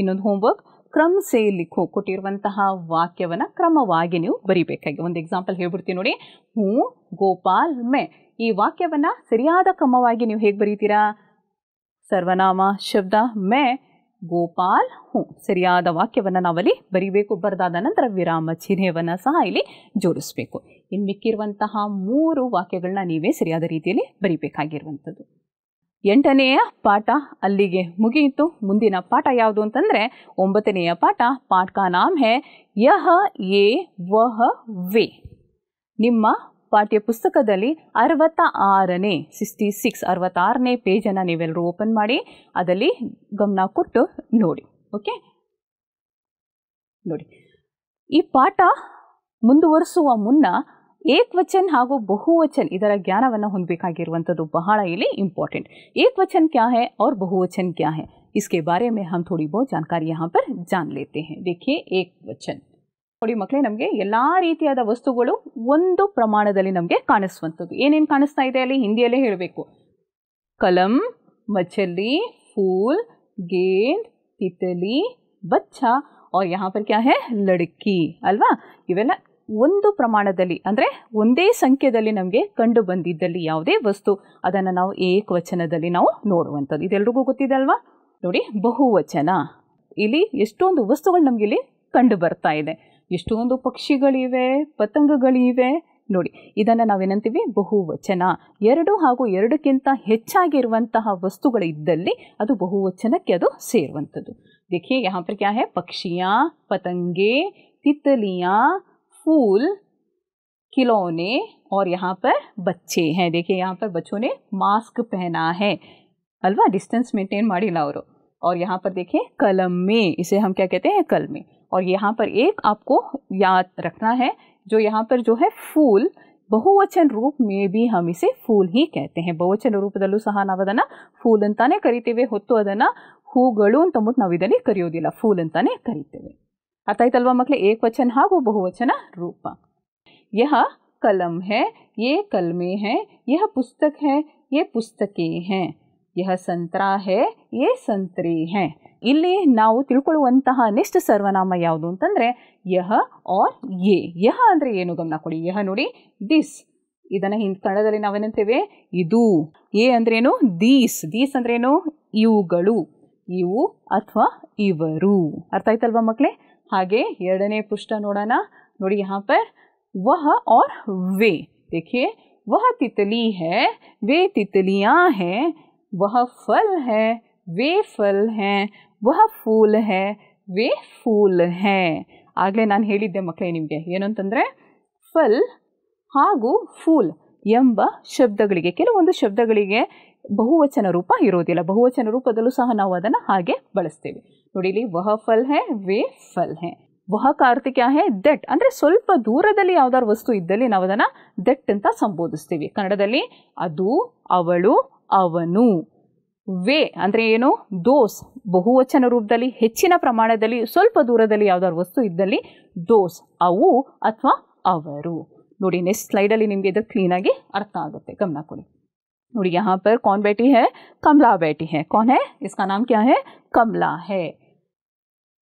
ಇನ್ನೊಂದು ಹೋಮ್ವರ್ಕ್ ಕ್ರಮ ಸೇ ಕೊಟ್ಟಿರುವಂತಹ ವಾಕ್ಯವನ್ನು ಕ್ರಮವಾಗಿ ನೀವು ಬರಿಬೇಕಾಗಿ ಒಂದು ಎಕ್ಸಾಂಪಲ್ ಹೇಳ್ಬಿಡ್ತೀವಿ ನೋಡಿ ಹ್ಞೂ ಗೋಪಾಲ್ ಮೆ ಈ ವಾಕ್ಯವನ್ನು ಸರಿಯಾದ ಕ್ರಮವಾಗಿ ನೀವು ಹೇಗೆ ಬರೀತೀರಾ ಸರ್ವನಾಮ ಶಬ್ದ ಮೆ ಗೋಪಾಲ್ ಹ್ಞೂ ಸರಿಯಾದ ವಾಕ್ಯವನ್ನು ನಾವಲ್ಲಿ ಬರಿಬೇಕು ಬರೆದಾದ ನಂತರ ವಿರಾಮ ಚಿಹ್ನೆಯನ್ನು ಸಹ ಇಲ್ಲಿ ಜೋಡಿಸ್ಬೇಕು ಇನ್ನು ಮಿಕ್ಕಿರುವಂತಹ ಮೂರು ವಾಕ್ಯಗಳನ್ನ ನೀವೇ ಸರಿಯಾದ ರೀತಿಯಲ್ಲಿ ಬರಿಬೇಕಾಗಿರುವಂಥದ್ದು ಎಂಟನೆಯ ಪಾಠ ಅಲ್ಲಿಗೆ ಮುಗಿಯಿತು ಮುಂದಿನ ಪಾಠ ಯಾವುದು ಅಂತಂದರೆ ಒಂಬತ್ತನೆಯ ಪಾಠ ಪಾಠ ಕ ನಾಮ್ ಹೇ ಯಹ ಎ ವಹ ವೆ ನಿಮ್ಮ ಪಾಠ್ಯ ಪುಸ್ತಕದಲ್ಲಿ ಅರವತ್ತ ಆರನೇ ಸಿಕ್ಸ್ಟಿ ಸಿಕ್ಸ್ ಅರವತ್ತಾರನೇ ಪೇಜನ್ನು ನೀವೆಲ್ಲರೂ ಓಪನ್ ಮಾಡಿ ಅದರಲ್ಲಿ ಗಮನ ಕೊಟ್ಟು ನೋಡಿ ಓಕೆ ನೋಡಿ ಈ ಪಾಠ ಮುಂದುವರಿಸುವ ಮುನ್ನ एकवचन ಹಾಗೂ ಬಹುವಚನ ಇದರ ಜ್ಞಾನವನ್ನ ಹೊಂದುಬೇಕಾಗಿರುವಂತದು ಬಹಳ ಇಲ್ಲಿ ಇಂಪಾರ್ಟೆಂಟ್ ಏಕವಚನ ಕ್ಯಾ ಹೈ ಔರ್ ಬಹುವಚನ ಕ್ಯಾ ಹೈ ಇಸ್ಕೇ ಬಾರೆ ಮೇ ಹಮ್ ಠೋಡಿ ಬೋತ್ ಜಾನ್ಕಾರಿ ಯಹಾ ಪರ್ ಜಾನ್ ಲೇತೆ ಹೈ ದೇಖಿಯೇ ಏಕವಚನ ಠೋಡಿ ಮಕಲೇ ನಮಗೆ ಎಲ್ಲಾ ರೀತಿಯಾದ ವಸ್ತುಗಳು ಒಂದು ಪ್ರಮಾಣದಲ್ಲಿ ನಮಗೆ ಕಾಣಿಸುವಂತದು 얘는 ಕಾಣಿಸ್ತಾ ಇದೆ ಅಲ್ಲಿ ಹಿಂದಿ ಯಲ್ಲಿ ಹೇಳಬೇಕು ಕಲಂ ಮಚ್ಚಲಿ ಫೂಲ್ ಗೇಂಡ್ ತಿತಲಿ ಬಚ್ಚಾ ಔರ್ ಯಹಾ ಪರ್ ಕ್ಯಾ ಹೈ ಲಡ್ಕಿ ಅಲ್ವಾ ಇವೆಲ್ಲ ಒಂದು ಪ್ರಮಾಣದಲ್ಲಿ ಅಂದರೆ ಒಂದೇ ಸಂಖ್ಯೆಯಲ್ಲಿ ನಮಗೆ ಕಂಡು ಬಂದಿದ್ದಲ್ಲಿ ಯಾವುದೇ ವಸ್ತು ಅದನ್ನು ನಾವು ಏಕವಚನದಲ್ಲಿ ನಾವು ನೋಡುವಂಥದ್ದು ಇದೆಲ್ರಿಗೂ ಗೊತ್ತಿದೆ ಅಲ್ವಾ ನೋಡಿ ಬಹುವಚನ ಇಲ್ಲಿ ಎಷ್ಟೊಂದು ವಸ್ತುಗಳು ಇಲ್ಲಿ ಕಂಡು ಬರ್ತಾ ಇದೆ ಎಷ್ಟೊಂದು ಪಕ್ಷಿಗಳಿವೆ ಪತಂಗಗಳಿವೆ ನೋಡಿ ಇದನ್ನು ನಾವೇನಂತೀವಿ ಬಹುವಚನ ಎರಡು ಹಾಗೂ ಎರಡಕ್ಕಿಂತ ಹೆಚ್ಚಾಗಿರುವಂತಹ ವಸ್ತುಗಳಿದ್ದಲ್ಲಿ ಅದು ಬಹುವಚನಕ್ಕೆ ಅದು ಸೇರುವಂಥದ್ದು देखिए ಯಾವ पर क्या है ತಿತ್ತಲಿಯ फूल खिलौने और यहाँ पर बच्चे हैं देखिए यहाँ पर बच्चों ने मास्क पहना है अल्वा डिस्टेंस मेंटेन माड़ी लाउरो और यहाँ पर देखिए कलम में इसे हम क्या कहते हैं कलमे में और यहाँ पर एक आपको याद रखना है जो यहाँ पर जो है फूल बहुवचन रूप में भी हम इसे फूल ही कहते हैं बहुवचन रूप दलू ರೂಪದಲ್ಲೂ ಸಹ ನಾವು ಅದನ್ನು ಫೂಲ್ ಅಂತಾನೆ ಕರಿತೇವೆ ಹೊತ್ತು ಅದನ್ನು ಹೂಗಳು ಅಂತ ಅಂದ್ಬಿಟ್ಟು दिला फूल अंता ने करीते हुए ಅರ್ಥ ಆಯ್ತಲ್ವಾ ಏಕವಚನ ಹಾಗೂ ಬಹುವಚನ ರೂಪ ಯಹ ಕಲಂ ಹೇ ಯೇ ಕಲ್ಮೆ ಹೇ ಯಹ ಪುಸ್ತಕ ಹೇ ಯೇ ಪುಸ್ತಕೆ ಹೇ ಯಹ ಸಂತ್ರ ಹೇ ಯೇ ಸಂತ್ರಿ ಹೇ ಇಲ್ಲಿ ನಾವು ತಿಳ್ಕೊಳ್ಳುವಂತಹ ನಿಷ್ಠ ಸರ್ವನಾಮ ಯಾವುದು ಅಂತಂದರೆ ಯಹ ಆರ್ ಯೇ ಯಹ ಅಂದರೆ ಏನು ಗಮನ ಕೊಡಿ ಯಹ ನೋಡಿ ದಿಸ್ ಇದನ್ನು ಹಿಂದ್ ಕನ್ನಡದಲ್ಲಿ ನಾವೇನಂತೇವೆ ಇದು ಏ ಅಂದ್ರೇನು ದೀಸ್ ದೀಸ್ ಅಂದ್ರೇನು ಇವುಗಳು ಇವು ಅಥವಾ ಇವರು ಅರ್ಥ ಆಯ್ತಲ್ವಾ ಮಕ್ಕಳೇ ಹಾಗೆ ಎರಡನೇ ಪುಷ್ಠ ನೋಡೋಣ ನೋಡಿ यहाँ पर वह और वे देखिए वह तितली है वे तितलियाँ हैं वह फल है वे फल हैं वह फूल है वे फूल हैं ಆಗಲೇ ನಾನು ಹೇಳಿದ್ದೆ ಮಕ್ಕಳೇ ನಿಮಗೆ ಏನಂತಂದ್ರೆ ಫಲ್ ಹಾಗೂ ಫೂಲ್ ಎಂಬ ಶಬ್ದಗಳಿಗೆ ಕೆಲವೊಂದು ಶಬ್ದಗಳಿಗೆ ಬಹುವಚನ ರೂಪ ಇರೋದಿಲ್ಲ ಬಹುವಚನ ರೂಪದಲ್ಲೂ ಸಹ ನಾವು ಅದನ್ನು ಹಾಗೆ ಬಳಸ್ತೇವೆ ನೋಡಿ ಇಲ್ಲಿ ವಹ ಫಲ್ ಹೇ ವೇ ಫಲ್ ಹೇ ವಹ ಕಾರ್ತಿಕ ಹೇ ದಟ್ ಅಂದರೆ ಸ್ವಲ್ಪ ದೂರದಲ್ಲಿ ಯಾವ್ದಾದ್ರು ವಸ್ತು ಇದ್ದಲ್ಲಿ ನಾವು ಅದನ್ನು ದಟ್ ಅಂತ ಸಂಬೋಧಿಸ್ತೀವಿ ಕನ್ನಡದಲ್ಲಿ ಅದು ಅವಳು ಅವನು ವೇ ಅಂದರೆ ಏನು ದೋಸ್ ಬಹುವಚನ ರೂಪದಲ್ಲಿ ಹೆಚ್ಚಿನ ಪ್ರಮಾಣದಲ್ಲಿ ಸ್ವಲ್ಪ ದೂರದಲ್ಲಿ ಯಾವ್ದಾದ್ರು ವಸ್ತು ಇದ್ದಲ್ಲಿ ದೋಸ್ ಅವು ಅಥವಾ ಅವರು ನೋಡಿ ನೆಕ್ಸ್ಟ್ ಸ್ಲೈಡಲ್ಲಿ ನಿಮಗೆ ಇದು ಕ್ಲೀನಾಗಿ ಅರ್ಥ ಆಗುತ್ತೆ ಗಮನ ಕೊಡಿ और यहाँ पर कौन बैठी है कमला बैठी है कौन है इसका नाम क्या है कमला है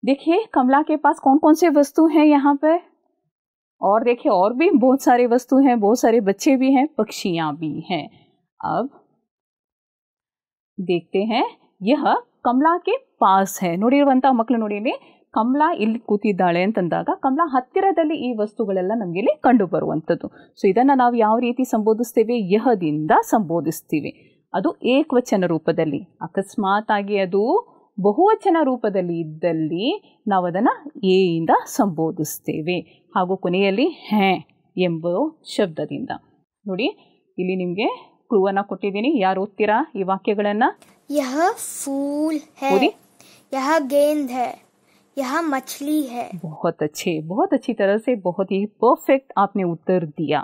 देखिए कमला के पास कौन कौन से वस्तु हैं यहाँ पर और देखिए और भी बहुत सारे वस्तु हैं बहुत सारे बच्चे भी हैं पक्षियाँ भी हैं अब देखते हैं यह कमला के पास है नोडीर बनता मकल नोडी में ಕಮಲಾ ಇಲ್ಲಿ ಕೂತಿದ್ದಾಳೆ ಅಂತಂದಾಗ ಕಮಲಾ ಹತ್ತಿರದಲ್ಲಿ ಈ ವಸ್ತುಗಳೆಲ್ಲ ನಮಗೆ ಇಲ್ಲಿ ಕಂಡು ಬರುವಂಥದ್ದು ಸೊ ಇದನ್ನು ನಾವು ಯಾವ ರೀತಿ ಸಂಬೋಧಿಸ್ತೇವೆ ಯಹದಿಂದ ಸಂಬೋಧಿಸ್ತೀವಿ ಅದು ಏಕವಚನ ರೂಪದಲ್ಲಿ ಅಕಸ್ಮಾತ್ ಆಗಿ ಅದು ಬಹುವಚನ ರೂಪದಲ್ಲಿ ಇದ್ದಲ್ಲಿ ನಾವು ಅದನ್ನು ಏಯಿಂದ ಸಂಬೋಧಿಸ್ತೇವೆ ಹಾಗೂ ಕೊನೆಯಲ್ಲಿ ಹೇ ಎಂಬ ಶಬ್ದದಿಂದ ನೋಡಿ ಇಲ್ಲಿ ನಿಮಗೆ ಕ್ಲೂವನ್ನು ಕೊಟ್ಟಿದ್ದೀನಿ ಯಾರು ಓದ್ತೀರಾ ಈ ವಾಕ್ಯಗಳನ್ನು ಯಹ ಫೂಲ್ ಹೇ ಯಹ ಗೇಂದ್ ಹೇ यहाँ मछली है बहुत अच्छे बहुत अच्छी तरह से बहुत ही परफेक्ट आपने उत्तर दिया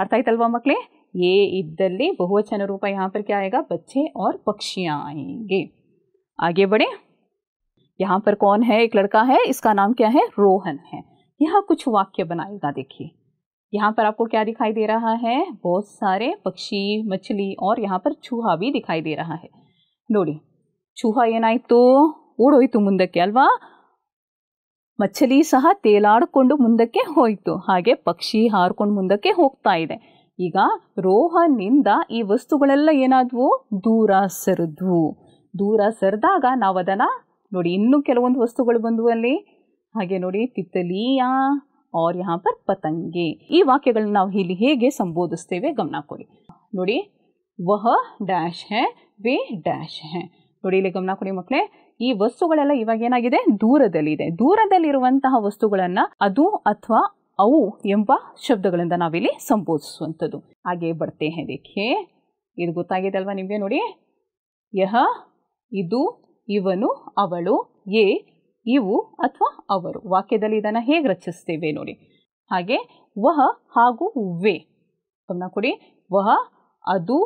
अर्थात ಆಯ್ತು मकले ये इदले बहुवचन रूप यहाँ पर क्या आएगा बच्चे और पक्षियां आएंगे आगे बढ़े यहाँ पर कौन है एक लड़का है इसका नाम क्या है रोहन है यहाँ कुछ वाक्य बनाएगा देखिए यहाँ पर आपको क्या दिखाई दे रहा है बहुत सारे पक्षी मछली और यहाँ पर चूहा भी दिखाई दे रहा है ये नाई तो उड़ो ही तुम मुंदक के अलवा ಮಚ್ಚಲಿ ಸಹ ತೇಲಾಡಿಕೊಂಡು ಮುಂದಕ್ಕೆ ಹೋಯಿತು ಹಾಗೆ ಪಕ್ಷಿ ಹಾರ್ಕೊಂಡು ಮುಂದಕ್ಕೆ ಹೋಗ್ತಾ ಇದೆ ಈಗ ರೋಹನಿಂದ ಈ ವಸ್ತುಗಳೆಲ್ಲ ಏನಾದವು ದೂರ ಸರಿದ್ವು ದೂರ ಸರಿದಾಗ ನಾವು ಅದನ್ನು ನೋಡಿ ಇನ್ನೂ ಕೆಲವೊಂದು ವಸ್ತುಗಳು ಬಂದವು ಅಲ್ಲಿ ಹಾಗೆ ನೋಡಿ ತಿತ್ತಲೀಯ ಔರ್ ಯಾ ಪರ್ ಪತಂಗೆ ಈ ವಾಕ್ಯಗಳನ್ನ ನಾವು ಇಲ್ಲಿ ಹೇಗೆ ಸಂಬೋಧಿಸ್ತೇವೆ ಗಮನ ಕೊಡಿ ನೋಡಿ ವಹ ಡ್ಯಾಶ್ ಹೇ ವೇ ಡ್ಯಾಶ್ ಹೇ ನೋಡಿ ಇಲ್ಲಿ ಗಮನ ಕೊಡಿ ಮಕ್ಕಳೇ ಈ ವಸ್ತುಗಳೆಲ್ಲ ಇವಾಗ ಏನಾಗಿದೆ ದೂರದಲ್ಲಿದೆ ದೂರದಲ್ಲಿರುವಂತಹ ವಸ್ತುಗಳನ್ನ ಅದು ಅಥವಾ ಅವು ಎಂಬ ಶಬ್ದಗಳಿಂದ ನಾವಿಲ್ಲಿ ಸಂಬೋಧಿಸುವಂಥದ್ದು ಹಾಗೆ ಬರ್ತೇ ಹೇಳಿಕೆ ಇದು ಗೊತ್ತಾಗಿದೆ ಅಲ್ವಾ ನಿಮಗೆ ನೋಡಿ ಯಹ ಇದು ಇವನು ಅವಳು ಏ ಇವು ಅಥವಾ ಅವರು ವಾಕ್ಯದಲ್ಲಿ ಇದನ್ನು ಹೇಗೆ ರಚಿಸ್ತೇವೆ ನೋಡಿ ಹಾಗೆ ವಹ ಹಾಗೂ ವೇ ಗಮನ ಕೊಡಿ ವಹ ಅದು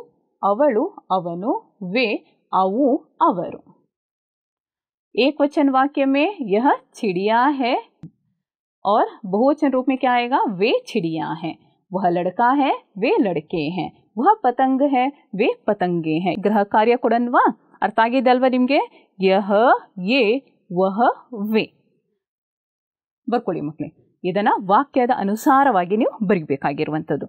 ಅವಳು ಅವನು ವೇ ಅವು ಅವರು एक वचन वाक्य में यह चिड़िया है और बहुवचन रूप में क्या आएगा वे चिड़िया हैं वह लड़का है वे लड़के हैं वह पतंग है वे पतंगे हैं ग्रह कार्य कुड़नवा अर्थागे दलवर निम्गे यह ये वह वे बर्कोड़ी मकली ಇದನ್ನು ವಾಕ್ಯದ ಅನುಸಾರವಾಗಿ ನೀವು ಬರೀಬೇಕಾಗಿರುವಂಥದ್ದು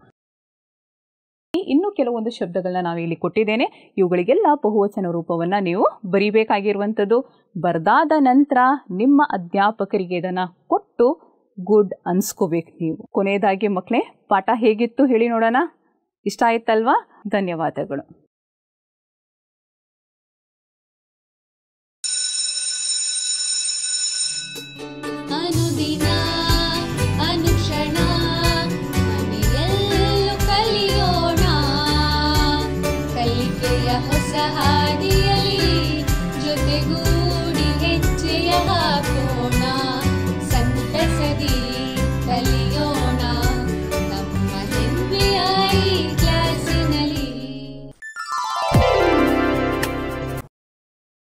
ಇನ್ನು ಇನ್ನೂ ಕೆಲವೊಂದು ಶಬ್ದಗಳನ್ನ ನಾವು ಇಲ್ಲಿ ಕೊಟ್ಟಿದ್ದೇನೆ ಇವುಗಳಿಗೆಲ್ಲ ಬಹುವಚನ ರೂಪವನ್ನು ನೀವು ಬರಿಬೇಕಾಗಿರುವಂಥದ್ದು ಬರ್ದಾದ ನಂತರ ನಿಮ್ಮ ಅಧ್ಯಾಪಕರಿಗೆ ಇದನ್ನು ಕೊಟ್ಟು ಗುಡ್ ಅನ್ಸ್ಕೋಬೇಕು ನೀವು ಕೊನೆಯದಾಗಿ ಮಕ್ಕಳೇ ಪಾಠ ಹೇಗಿತ್ತು ಹೇಳಿ ನೋಡೋಣ ಇಷ್ಟ ಆಯ್ತಲ್ವಾ ಧನ್ಯವಾದಗಳು